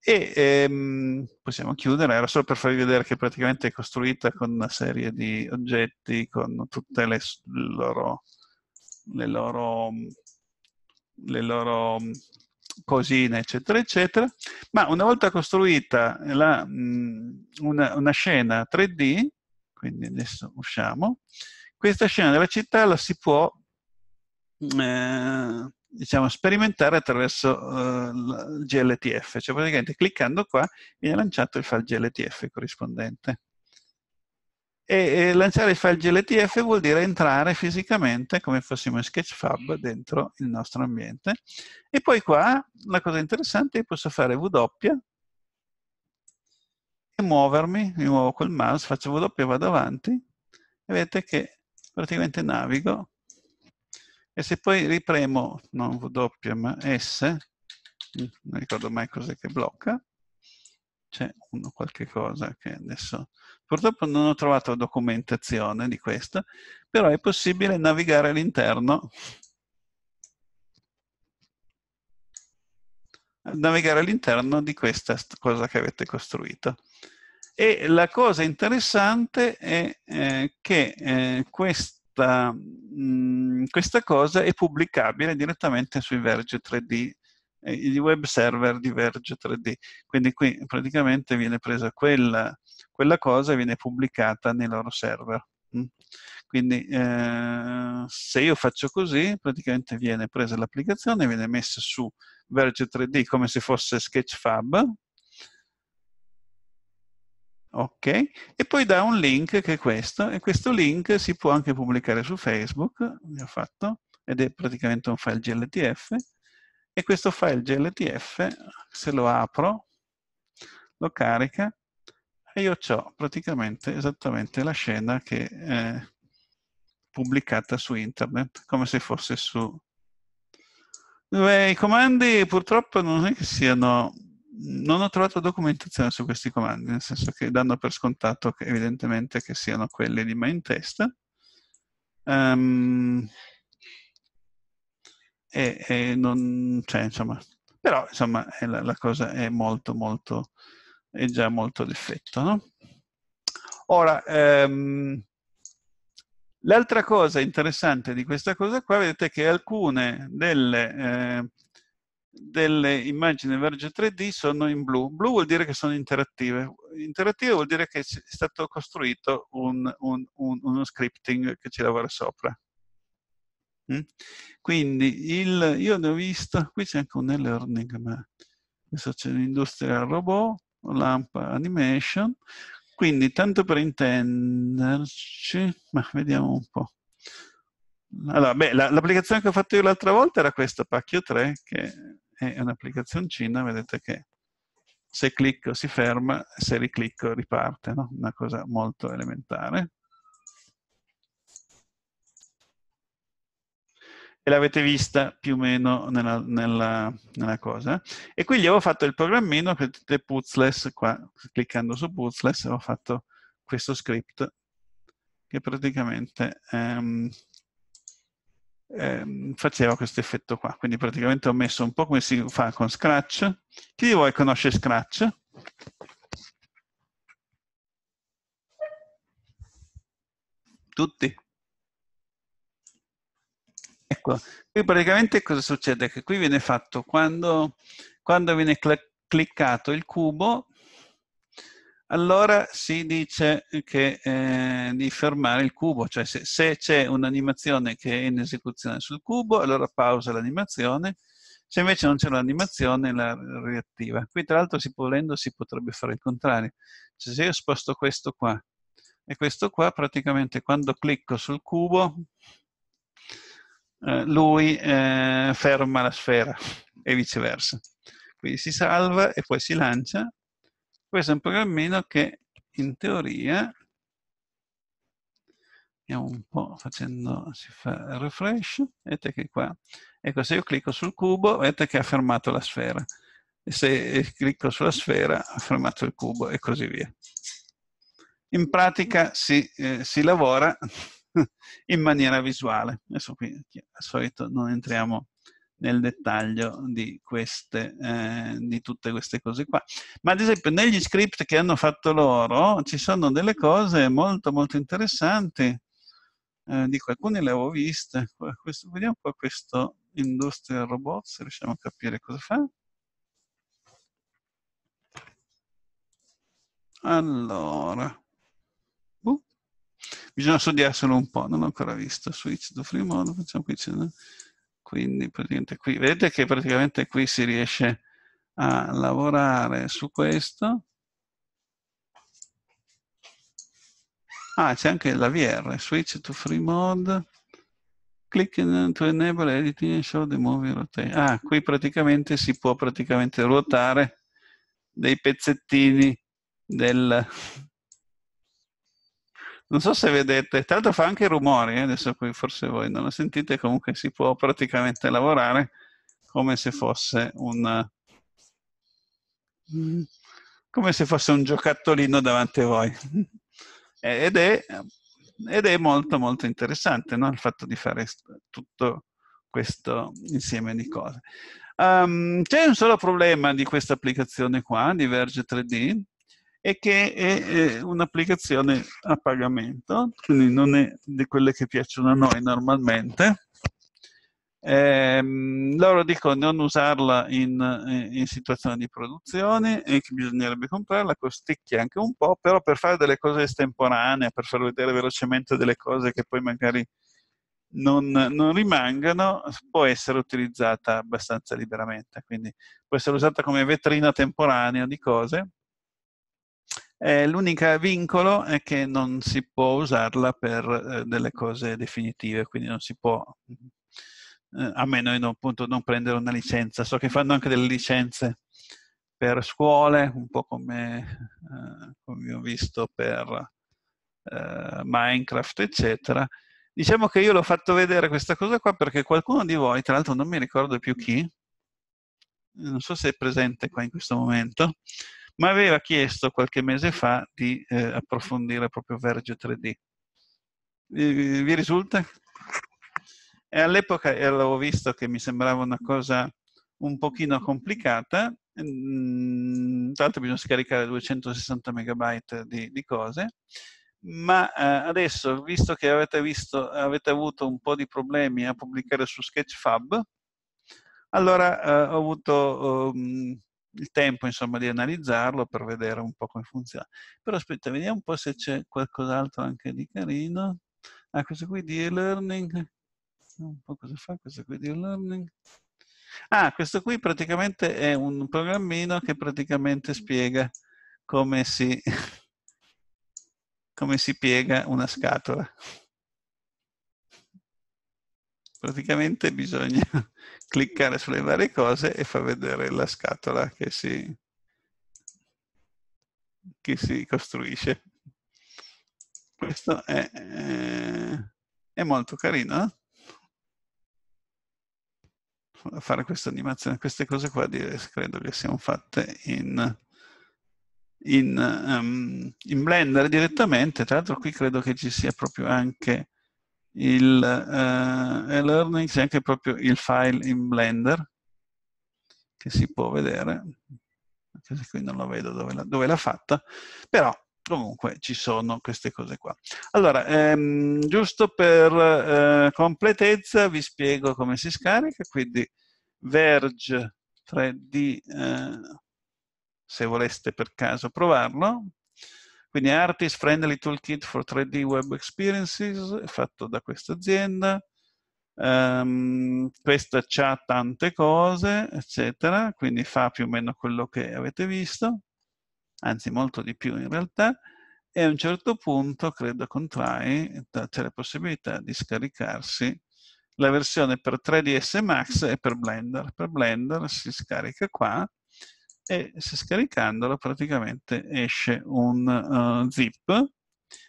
e ehm, possiamo chiudere, era solo per farvi vedere che praticamente è costruita con una serie di oggetti, con tutte le loro, le loro, le loro cosine, eccetera, eccetera, ma una volta costruita la, una, una scena 3D, quindi adesso usciamo, questa scena della città la si può eh, diciamo, sperimentare attraverso eh, il GLTF, cioè praticamente cliccando qua viene lanciato il file GLTF corrispondente e, e lanciare il file GLTF vuol dire entrare fisicamente come fossimo in Sketchfab dentro il nostro ambiente. E poi qua la cosa interessante è che posso fare W e muovermi, mi muovo col mouse, faccio W e vado avanti e vedete che praticamente navigo e se poi ripremo, non W ma S, non ricordo mai cos'è che blocca, c'è qualche cosa che adesso Purtroppo non ho trovato documentazione di questo, però è possibile navigare all'interno. Navigare all'interno di questa cosa che avete costruito. E la cosa interessante è eh, che eh, questa, mh, mm, questa, cosa è pubblicabile direttamente sui Verge 3D, eh, i web server di Verge 3D. Quindi qui praticamente viene presa quella quella cosa viene pubblicata nei loro server. Mm. Quindi eh, se io faccio così, praticamente viene presa l'applicazione, viene messa su Verge 3D come se fosse Sketchfab. Ok, e poi dà un link che è questo, e questo link si può anche pubblicare su Facebook, ne ho fatto, ed è praticamente un file GLTF, e questo file GLTF, se lo apro, lo carica, e io ho praticamente esattamente la scena che è pubblicata su internet, come se fosse su... Beh, I comandi purtroppo non è che siano... Non ho trovato documentazione su questi comandi, nel senso che danno per scontato che evidentemente che siano quelli di Mindtest. Um, ehm, e, e non... Cioè, insomma, però insomma la, la cosa è molto molto è già molto difetto. No? Ora, ehm, l'altra cosa interessante di questa cosa qua, vedete che alcune delle, eh, delle immagini Verge 3D sono in blu. Blu vuol dire che sono interattive. Interattive vuol dire che è stato costruito un, un, un, uno scripting che ci lavora sopra. Mm? Quindi il, io ne ho visto, qui c'è anche un e-learning, ma questo c'è l'industria robot, Lamp Animation. Quindi, tanto per intenderci, ma vediamo un po'. Allora, beh, l'applicazione che ho fatto io l'altra volta era questa, Pacchio 3, che è un'applicazioncina, vedete che se clicco si ferma, se riclicco riparte, no? una cosa molto elementare. e l'avete vista più o meno nella, nella, nella, cosa. E qui gli avevo fatto il programmino per tutte le puzzles, qua cliccando su puzzles ho fatto questo script che praticamente ehm, ehm, faceva questo effetto qua. Quindi praticamente ho messo un po' come si fa con Scratch. Chi di voi conosce Scratch? Tutti? Ecco, qui praticamente cosa succede? Che qui viene fatto quando, quando viene cliccato il cubo, allora si dice che, eh, di fermare il cubo, cioè se, se c'è un'animazione che è in esecuzione sul cubo, allora pausa l'animazione, se invece non c'è l'animazione la riattiva. Qui tra l'altro si, volendo si potrebbe fare il contrario, cioè se io sposto questo qua e questo qua praticamente quando clicco sul cubo eh, lui eh, ferma la sfera e viceversa. Quindi si salva e poi si lancia. Questo è un programmino che in teoria, vediamo un po' facendo, si fa refresh, vedete che qua, ecco se io clicco sul cubo, vedete che ha fermato la sfera. E se clicco sulla sfera, ha fermato il cubo e così via. In pratica si, eh, si lavora in maniera visuale. Adesso qui, al solito, non entriamo nel dettaglio di, queste, eh, di tutte queste cose qua. Ma ad esempio negli script che hanno fatto loro ci sono delle cose molto molto interessanti, eh, dico alcune le avevo viste, questo, vediamo un po' questo Industrial Robots, se riusciamo a capire cosa fa. Allora, bisogna studiarselo un po', non l'ho ancora visto, switch to free mode, facciamo qui, quindi praticamente qui, vedete che praticamente qui si riesce a lavorare su questo, ah c'è anche la VR, switch to free mode, click to enable editing and show the movie rotate, ah qui praticamente si può praticamente ruotare dei pezzettini del, non so se vedete, tra l'altro fa anche rumori, eh? adesso qui forse voi non lo sentite, comunque si può praticamente lavorare come se fosse un, mm, come se fosse un giocattolino davanti a voi. Ed è, ed è molto molto interessante no? il fatto di fare tutto questo insieme di cose. Um, c'è un solo problema di questa applicazione qua, di Verge 3D, e che è, è un'applicazione a pagamento, quindi non è di quelle che piacciono a noi normalmente. Eh, loro dicono non usarla in, eh, in situazioni di produzione e che bisognerebbe comprarla, costicchia anche un po', però per fare delle cose estemporanee, per far vedere velocemente delle cose che poi magari non, non, rimangano, può essere utilizzata abbastanza liberamente. Quindi può essere usata come vetrina temporanea di cose eh, l'unico vincolo è che non si può usarla per eh, delle cose definitive, quindi non si può, eh, a meno di non, appunto, non prendere una licenza. So che fanno anche delle licenze per scuole, un po' come, eh, come ho visto per eh, Minecraft, eccetera. Diciamo che io l'ho fatto vedere questa cosa qua perché qualcuno di voi, tra l'altro non mi ricordo più chi, non so se è presente qua in questo momento, ma aveva chiesto qualche mese fa di eh, approfondire proprio Verge 3D. Vi, risulta? E eh, all'epoca avevo visto che mi sembrava una cosa un pochino complicata, intanto mm, bisogna scaricare 260 megabyte di, di cose, ma eh, adesso, visto che avete, visto, avete avuto un po' di problemi a pubblicare su Sketchfab, allora eh, ho avuto um, il tempo insomma, di analizzarlo per vedere un po' come funziona. Però aspetta, vediamo un po' se c'è qualcos'altro anche di carino. Ah, questo qui di e-learning. Un po' cosa fa questo qui di e-learning. Ah, questo qui praticamente è un programmino che praticamente spiega come si, come si piega una scatola praticamente bisogna cliccare sulle varie cose e far vedere la scatola che si, che si costruisce. Questo è, eh, è molto carino, no? Eh? Fare questa animazione, queste cose qua credo che siano fatte in, in, um, in Blender direttamente. Tra l'altro qui credo che ci sia proprio anche il uh, eh, e-learning c'è anche proprio il file in Blender che si può vedere anche se qui non lo vedo dove, la, dove l'ha fatta però comunque ci sono queste cose qua allora ehm, giusto per eh, completezza vi spiego come si scarica quindi Verge 3D eh, se voleste per caso provarlo quindi Artist Friendly Toolkit for 3D Web Experiences, fatto da questa azienda. Um, questa c'ha tante cose, eccetera, quindi fa più o meno quello che avete visto, anzi molto di più in realtà, e a un certo punto, credo con Try, c'è la possibilità di scaricarsi la versione per 3ds Max e per Blender. Per Blender si scarica qua, e se scaricandola praticamente esce un uh, zip,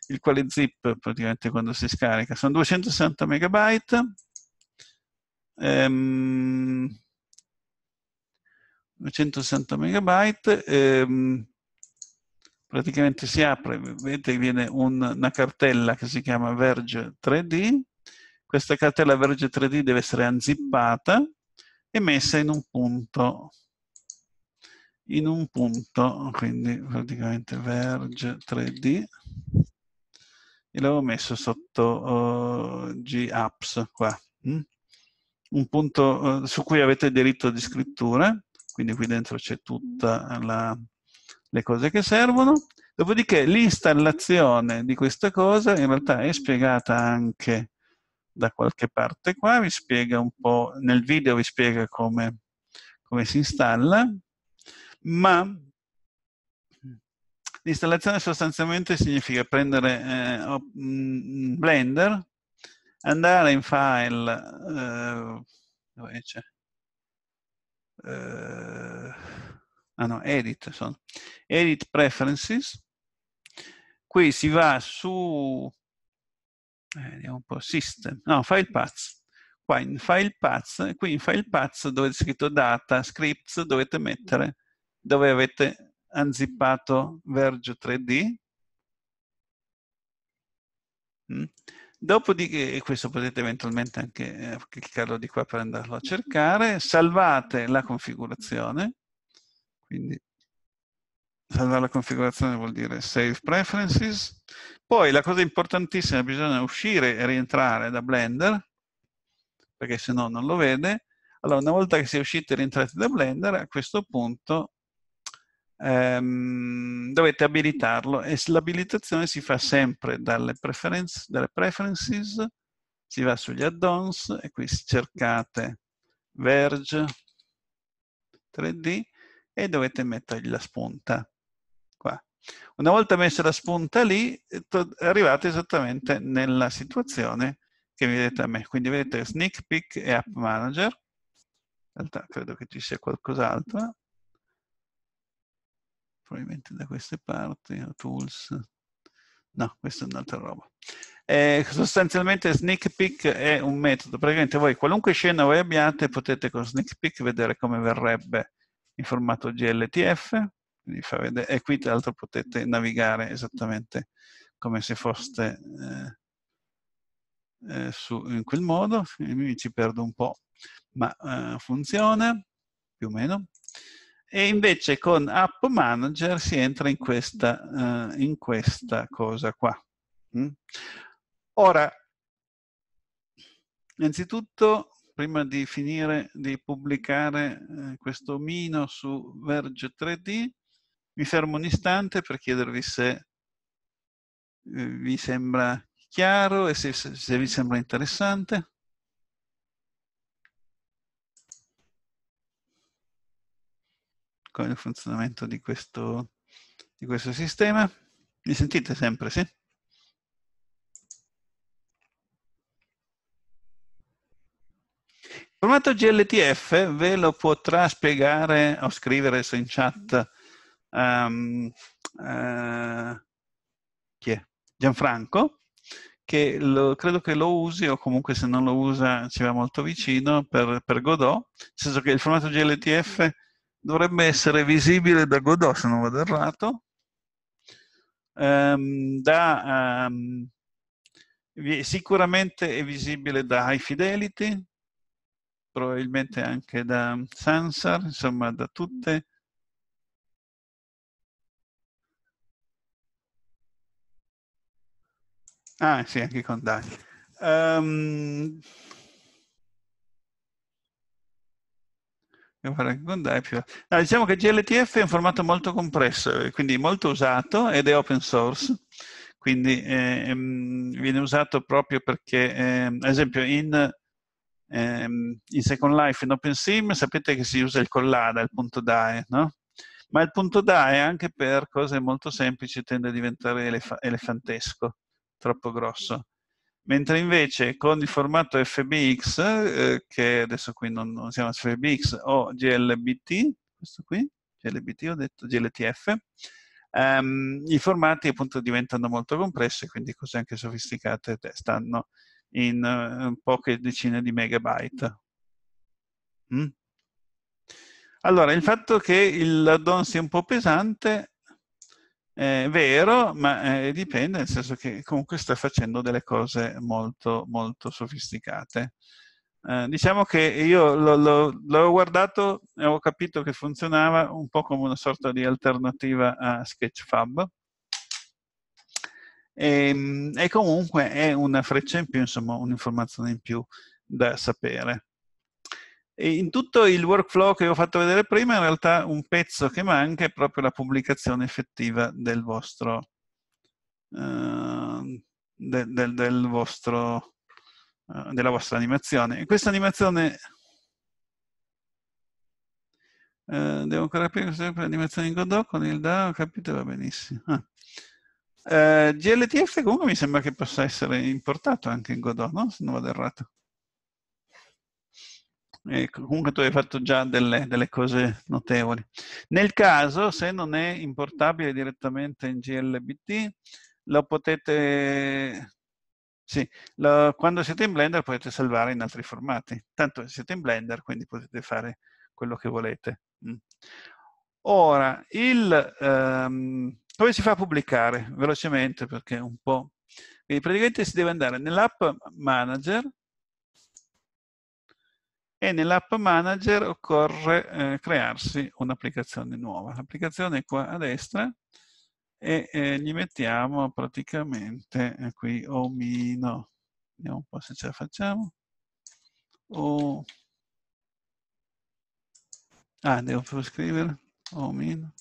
il quale zip praticamente quando si scarica sono 260 megabyte, ehm, 260 megabyte, ehm, praticamente si apre, vedete viene un, una cartella che si chiama Verge 3D, questa cartella Verge 3D deve essere unzippata e messa in un punto in un punto, quindi praticamente verge 3D e l'avevo messo sotto uh, eh, G-Apps qua. Mm? Un punto uh, su cui avete diritto di scrittura, quindi qui dentro c'è tutte le cose che servono. Dopodiché l'installazione di questa cosa in realtà è spiegata anche da qualche parte qua, vi spiega un po', nel video vi spiega come, come si installa, ma l'installazione sostanzialmente significa prendere eh, Blender, andare in file, eh, c'è? Eh, ah no, edit, sono. edit preferences, qui si va su, eh, vediamo un po', system, no, file paths, qua in file paths, qui in file paths dove è scritto data, scripts, dovete mettere dove avete anzippato Verge 3D. Mm. Dopodiché, e questo potete eventualmente anche eh, cliccarlo di qua per andarlo a cercare, salvate la configurazione, quindi salvare la configurazione vuol dire Save Preferences, poi la cosa importantissima, bisogna uscire e rientrare da Blender, perché se no non lo vede, allora una volta che si è usciti e rientrati da Blender, a questo punto ehm, dovete abilitarlo e l'abilitazione si fa sempre dalle, dalle preferences, si va sugli add-ons e qui cercate Verge 3D e dovete mettergli la spunta qua. Una volta messa la spunta lì, eh, arrivate esattamente nella situazione che vedete a me. Quindi vedete Sneak Peek e App Manager. In realtà credo che ci sia qualcos'altro probabilmente da queste parti, tools, no, questa è un'altra roba. Eh, sostanzialmente sneak peek è un metodo, praticamente voi qualunque scena voi abbiate potete con sneak peek vedere come verrebbe in formato GLTF, vedere, e qui tra l'altro potete navigare esattamente come se foste eh, eh, su, in quel modo, mi ci perdo un po', ma eh, funziona più o meno. E invece con App Manager si entra in questa, uh, in questa cosa qua. Mm? Ora, innanzitutto, prima di finire di pubblicare eh, questo omino su Verge 3D, mi fermo un istante per chiedervi se eh, vi sembra chiaro e se, se, se vi sembra interessante. come il funzionamento di questo, di questo sistema. Mi sentite sempre, sì? Il formato GLTF ve lo potrà spiegare o scrivere su in chat um, uh, chi è? Gianfranco, che lo, credo che lo usi o comunque se non lo usa ci va molto vicino per, per Godot, nel senso che il formato GLTF dovrebbe essere visibile da Godot, se non vado errato, um, da, um, sicuramente è visibile da High Fidelity, probabilmente anche da Sansar, insomma da tutte. Ah sì, anche con Dai. Um, Eh, no, diciamo che GLTF è un formato molto compresso, eh, quindi molto usato ed è open source, quindi eh, ehm, viene usato proprio perché, eh, ad esempio, in, eh, in, Second Life, in OpenSim, sapete che si usa il collada, il punto DAE, no? Ma il punto DAE anche per cose molto semplici tende a diventare elef elefantesco, troppo grosso mentre invece con il formato FBX, eh, che adesso qui non, non siamo su FBX, o GLBT, questo qui, GLBT ho detto, GLTF, um, ehm, i formati appunto diventano molto complessi, quindi cose anche sofisticate stanno in eh, uh, poche decine di megabyte. Mm? Allora, il fatto che il l'addon sia un po' pesante è vero, ma eh, dipende, nel senso che comunque sta facendo delle cose molto, molto sofisticate. Eh, diciamo che io l'ho guardato e ho capito che funzionava un po' come una sorta di alternativa a Sketchfab. E, ehm, e comunque è una freccia in più, insomma, un'informazione in più da sapere. E in tutto il workflow che vi ho fatto vedere prima, in realtà un pezzo che manca è proprio la pubblicazione effettiva del vostro, uh, ehm, del, del, del vostro uh, della vostra animazione. E questa animazione Uh, devo ancora capire cos'è l'animazione in Godot con il DAO, capite? Va benissimo. Uh, ah. eh, GLTF comunque mi sembra che possa essere importato anche in Godot, no? Se non vado errato eh, comunque tu hai fatto già delle, delle, cose notevoli. Nel caso, se non è importabile direttamente in GLBT, lo potete... Sì, lo, quando siete in Blender potete salvare in altri formati. Tanto siete in Blender, quindi potete fare quello che volete. Mm. Ora, il, um, come si fa a pubblicare? Velocemente, perché è un po'... Quindi praticamente si deve andare nell'app manager, e nell'app manager occorre eh, crearsi un'applicazione nuova. L'applicazione è qua a destra e eh, gli mettiamo praticamente eh, qui omino. Vediamo un po' se ce la facciamo. O... Ah, devo scrivere omino.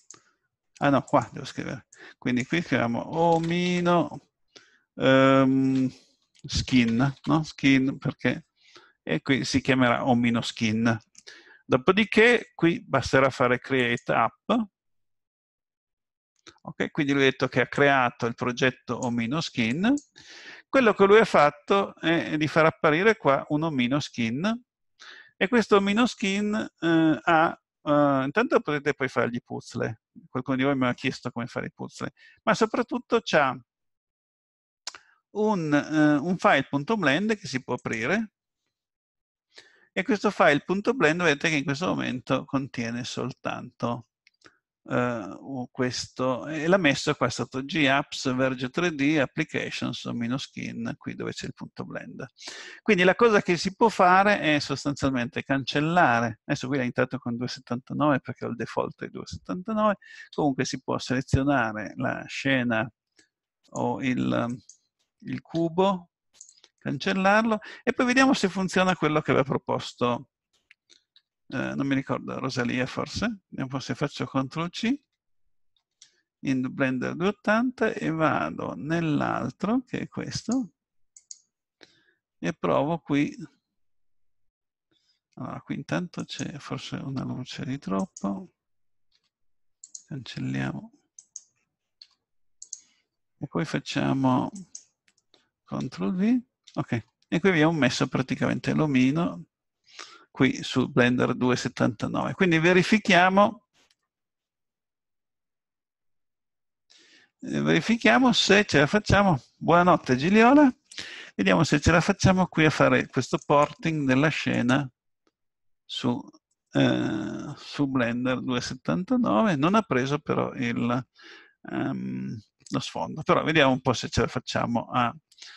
Ah no, qua devo scrivere. Quindi qui scriviamo omino um, skin, no? Skin perché e qui si chiamerà Omino Skin. Dopodiché qui basterà fare create app. Ok, quindi lui ha detto che ha creato il progetto Omino Skin. Quello che lui ha fatto è di far apparire qua un Omino Skin e questo Omino Skin eh, ha Uh, intanto potete poi fare gli puzzle, qualcuno di voi mi ha chiesto come fare i puzzle, ma soprattutto c'è un, uh, un file.blend che si può aprire e questo file.blend vedete che in questo momento contiene soltanto Uh, questo e l'ha messo qua sotto stato gapps verge 3d applications meno skin qui dove c'è il punto blend quindi la cosa che si può fare è sostanzialmente cancellare adesso qui l'ha entrato con 279 perché ho il default di 279 comunque si può selezionare la scena o il, il cubo cancellarlo e poi vediamo se funziona quello che aveva proposto, eh, non mi ricordo, Rosalia forse, vediamo se faccio CTRL C in Blender 280 e vado nell'altro, che è questo, e provo qui. Allora, qui intanto c'è forse una luce di troppo. Cancelliamo. E poi facciamo CTRL V Ok, e qui abbiamo messo praticamente l'omino qui su Blender 2.79. Quindi verifichiamo, eh, verifichiamo se ce la facciamo. Buonanotte Giliola. Vediamo se ce la facciamo qui a fare questo porting della scena su, eh, su Blender 2.79. Non ha preso però il... Um, lo sfondo. Però vediamo un po' se ce la facciamo a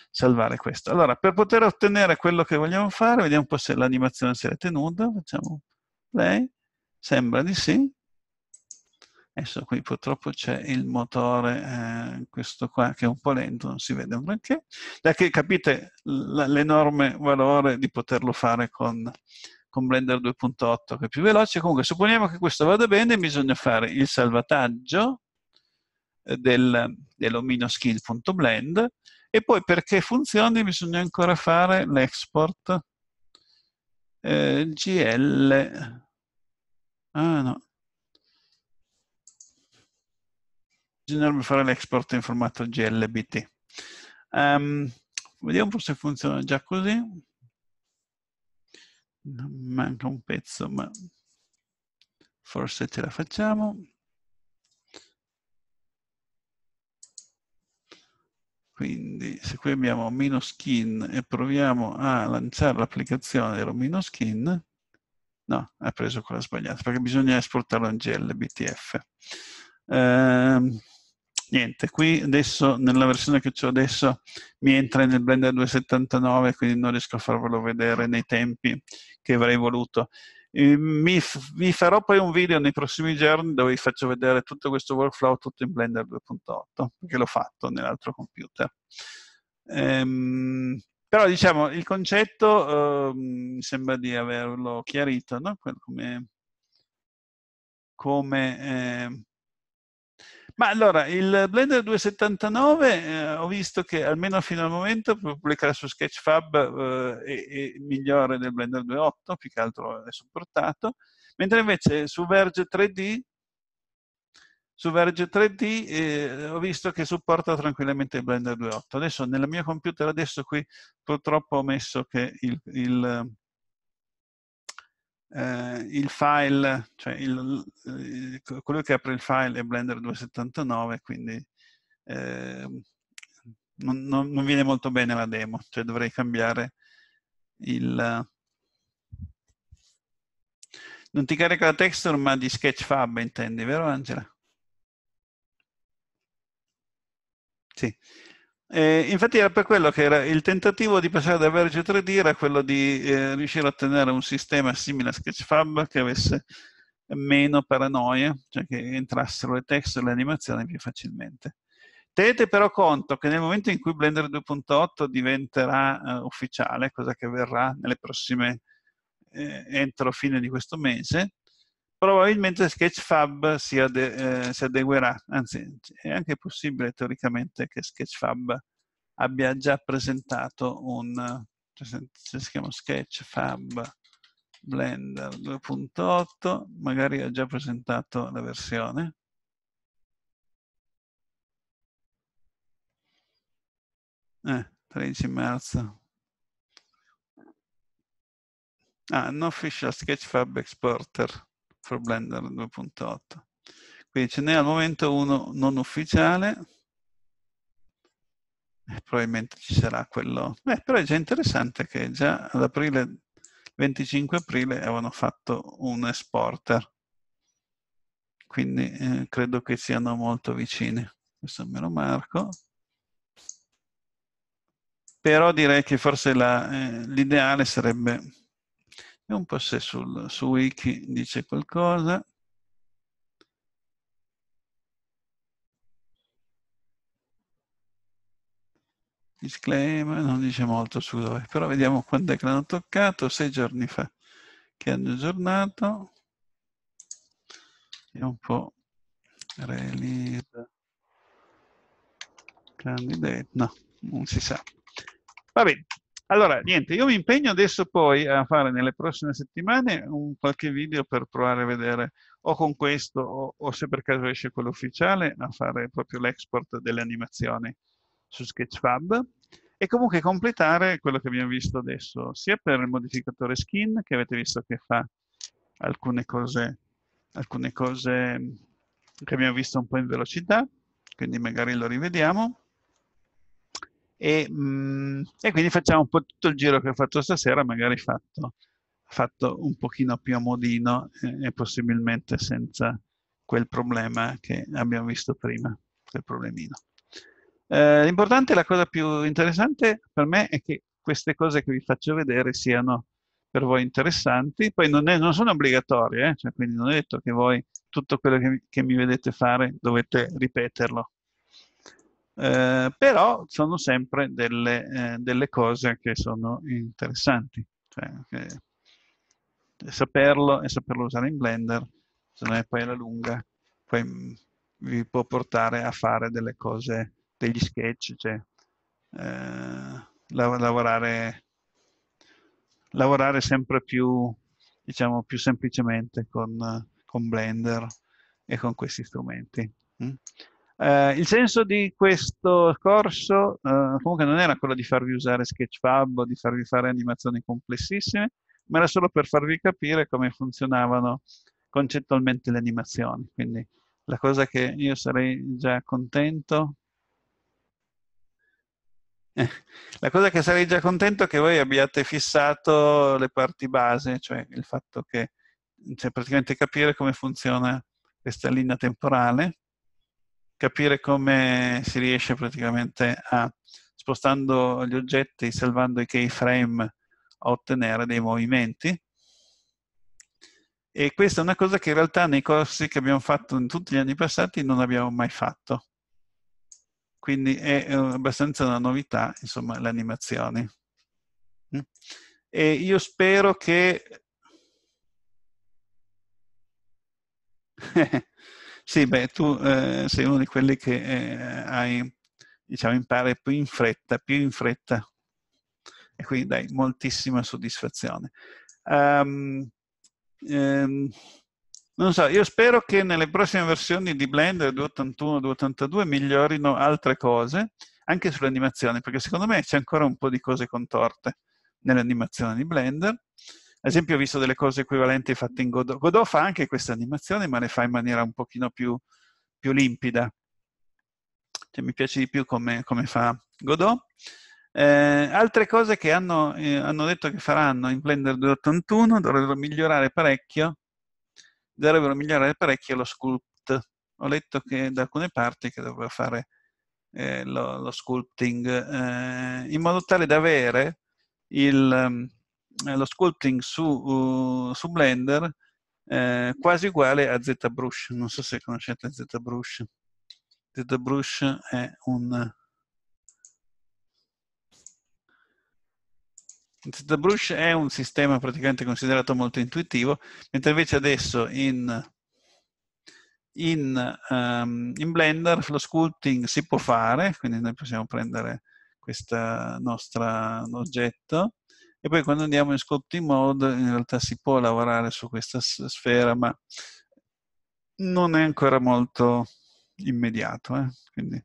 salvare questo. Allora, per poter ottenere quello che vogliamo fare, vediamo un po' se l'animazione si è tenuta. Facciamo play. Sembra di sì. Adesso qui purtroppo c'è il motore, eh, questo qua, che è un po' lento, non si vede un granché. Da che capite l'enorme valore di poterlo fare con, con Blender 2.8, che è più veloce. Comunque, supponiamo che questo vada bene, bisogna fare il salvataggio eh, del, dell'ominoskill.blend e poi perché funzioni bisogna ancora fare l'export eh, gl ah no bisognerebbe fare l'export in formato glbt um, ehm, vediamo un po' se funziona già così manca un pezzo ma forse ce la facciamo Quindi se qui abbiamo meno skin e proviamo a lanciare l'applicazione dello meno skin, no, ha preso quella sbagliata, perché bisogna esportarlo in GLBTF. Ehm, niente, qui adesso, nella versione che ho adesso, mi entra nel Blender 2.79, quindi non riesco a farvelo vedere nei tempi che avrei voluto. Mi, vi farò poi un video nei prossimi giorni dove vi faccio vedere tutto questo workflow tutto in Blender 2.8, perché l'ho fatto nell'altro computer. Ehm, però diciamo, il concetto eh, mi sembra di averlo chiarito, no? come, come eh, ma allora, il Blender 279 eh, ho visto che almeno fino al momento pubblicare su Sketchfab eh, è, è, migliore del Blender 2.8, più che altro è supportato, mentre invece su Verge 3D, su Verge 3D eh, ho visto che supporta tranquillamente il Blender 2.8. Adesso nella mia computer, adesso qui purtroppo ho messo che il, il eh, il file, cioè il, il, eh, quello che apre il file è Blender 279, quindi eh, non, non, non, viene molto bene la demo, cioè dovrei cambiare il... Non ti carica la texture ma di Sketchfab intendi, vero Angela? Sì. Eh, infatti era per quello che era il tentativo di passare da Verge 3D era quello di eh, riuscire a ottenere un sistema simile a Sketchfab che avesse meno paranoia, cioè che entrassero le texture e le animazioni più facilmente. Tenete però conto che nel momento in cui Blender 2.8 diventerà eh, ufficiale, cosa che avverrà nelle prossime, eh, entro fine di questo mese, probabilmente Sketchfab si, ade eh, si, adeguerà, anzi è anche possibile teoricamente che Sketchfab abbia già presentato un, cioè, si chiama Sketchfab Blender 2.8, magari ha già presentato la versione. Eh, 13 marzo. Ah, non official Sketchfab exporter for Blender 2.8. Quindi ce n'è al momento uno non ufficiale, eh, probabilmente ci sarà quello. Beh, però è già interessante che già ad aprile, 25 aprile, avevano fatto un exporter. Quindi eh, credo che siano molto vicini. Questo me lo marco. Però direi che forse eh, l'ideale eh, sarebbe Vediamo un po' se sul, su wiki dice qualcosa. Disclaimer, non dice molto su dove, però vediamo quando è che l'hanno toccato, sei giorni fa che hanno aggiornato. E un po' release candidate, no, non si sa. Va bene, allora, niente, io mi impegno adesso poi a fare nelle prossime settimane un qualche video per provare a vedere o con questo o, o se per caso esce quello ufficiale a fare proprio l'export delle animazioni su Sketchfab e comunque completare quello che abbiamo visto adesso, sia per il modificatore skin che avete visto che fa alcune cose, alcune cose che abbiamo visto un po' in velocità, quindi magari lo rivediamo, e, mh, mm, e, quindi facciamo un po' tutto il giro che ho fatto stasera, magari fatto, fatto un pochino più a modino eh, e possibilmente senza quel problema che abbiamo visto prima, quel problemino. Eh, l'importante, la cosa più interessante per me è che queste cose che vi faccio vedere siano per voi interessanti, poi non, è, non sono obbligatorie, eh? cioè, quindi non è detto che voi tutto quello che, che mi vedete fare dovete ripeterlo, eh, però sono sempre delle, eh, delle, cose che sono interessanti. Cioè, che saperlo e saperlo usare in Blender, se no è poi alla lunga, poi mm, vi può portare a fare delle cose, degli sketch, cioè eh, lavorare, lavorare sempre più, diciamo, più semplicemente con, con Blender e con questi strumenti. Mm? Eh, il senso di questo corso eh, comunque non era quello di farvi usare Sketchfab o di farvi fare animazioni complessissime, ma era solo per farvi capire come funzionavano concettualmente le animazioni. Quindi la cosa che io sarei già contento eh, la cosa che sarei già contento è che voi abbiate fissato le parti base, cioè il fatto che, cioè praticamente capire come funziona questa linea temporale, capire come si riesce praticamente a, spostando gli oggetti, salvando i keyframe, a ottenere dei movimenti. E questa è una cosa che in realtà nei corsi che abbiamo fatto in tutti gli anni passati non abbiamo mai fatto. Quindi è eh, abbastanza una novità, insomma, le animazioni. Mm. E io spero che... Eh, sì, beh, tu eh, sei uno di quelli che eh, hai, diciamo, impari più in fretta, più in fretta. E quindi dai moltissima soddisfazione. Um, um, non so, io spero che nelle prossime versioni di Blender 281 282 migliorino altre cose, anche sulle animazioni, perché secondo me c'è ancora un po' di cose contorte nell'animazione di Blender. Ad esempio ho visto delle cose equivalenti fatte in Godot. Godot fa anche queste animazioni, ma le fa in maniera un pochino più, più limpida. Cioè, mi piace di più come, come fa Godot. Eh, altre cose che hanno, eh, hanno, detto che faranno in Blender 281 dovrebbero migliorare parecchio, dovrebbero migliorare parecchio lo sculpt. Ho letto che da alcune parti che dovrebbero fare eh, lo, lo, sculpting eh, in modo tale da avere il, ehm, eh, lo sculpting su, uh, su Blender eh, quasi uguale a ZBrush. Non so se conoscete ZBrush. ZBrush è un... ZBrush è un sistema praticamente considerato molto intuitivo, mentre invece adesso in, in, um, in Blender lo sculpting si può fare, quindi noi possiamo prendere questo nostro oggetto, e poi quando andiamo in sculpting mode in realtà si può lavorare su questa sfera, ma non è ancora molto immediato, eh? quindi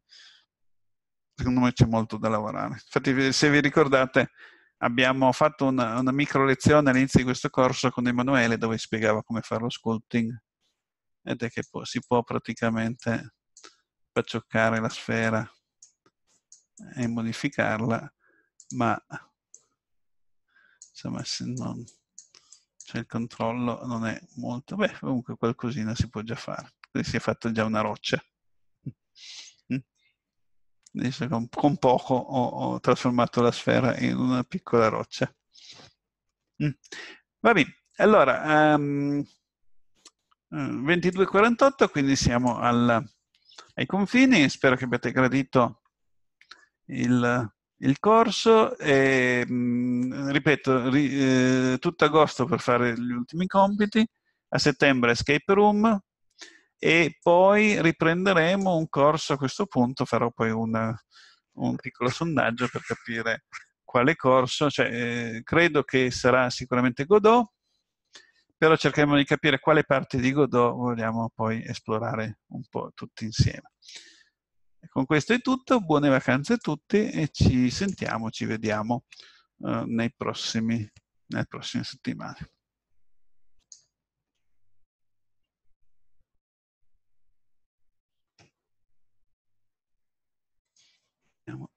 secondo me c'è molto da lavorare. Infatti se vi ricordate abbiamo fatto una, una micro lezione all'inizio di questo corso con Emanuele dove spiegava come fare lo sculpting ed è che può, si può praticamente paccioccare la sfera e modificarla, ma insomma, se non cioè il controllo non è molto, beh, comunque qualcosina si può già fare. si è fatto già una roccia. Mm. Adesso con, con poco ho, ho, trasformato la sfera in una piccola roccia. Mm. Va bene, allora, um, ehm, 22.48, eh, quindi siamo al, ai confini. Spero che abbiate gradito il, il corso e, mhmm, ripeto, ri, eh, tutto agosto per fare gli ultimi compiti, a settembre escape room e poi riprenderemo un corso a questo punto, farò poi una, un piccolo sondaggio per capire quale corso, cioè, eh, credo che sarà sicuramente Godot, però cercheremo di capire quale parte di Godot vogliamo poi esplorare un po' tutti insieme. Con questo è tutto, buone vacanze a tutti e ci sentiamo, ci vediamo eh, nei prossimi, nelle prossime settimane. Andiamo.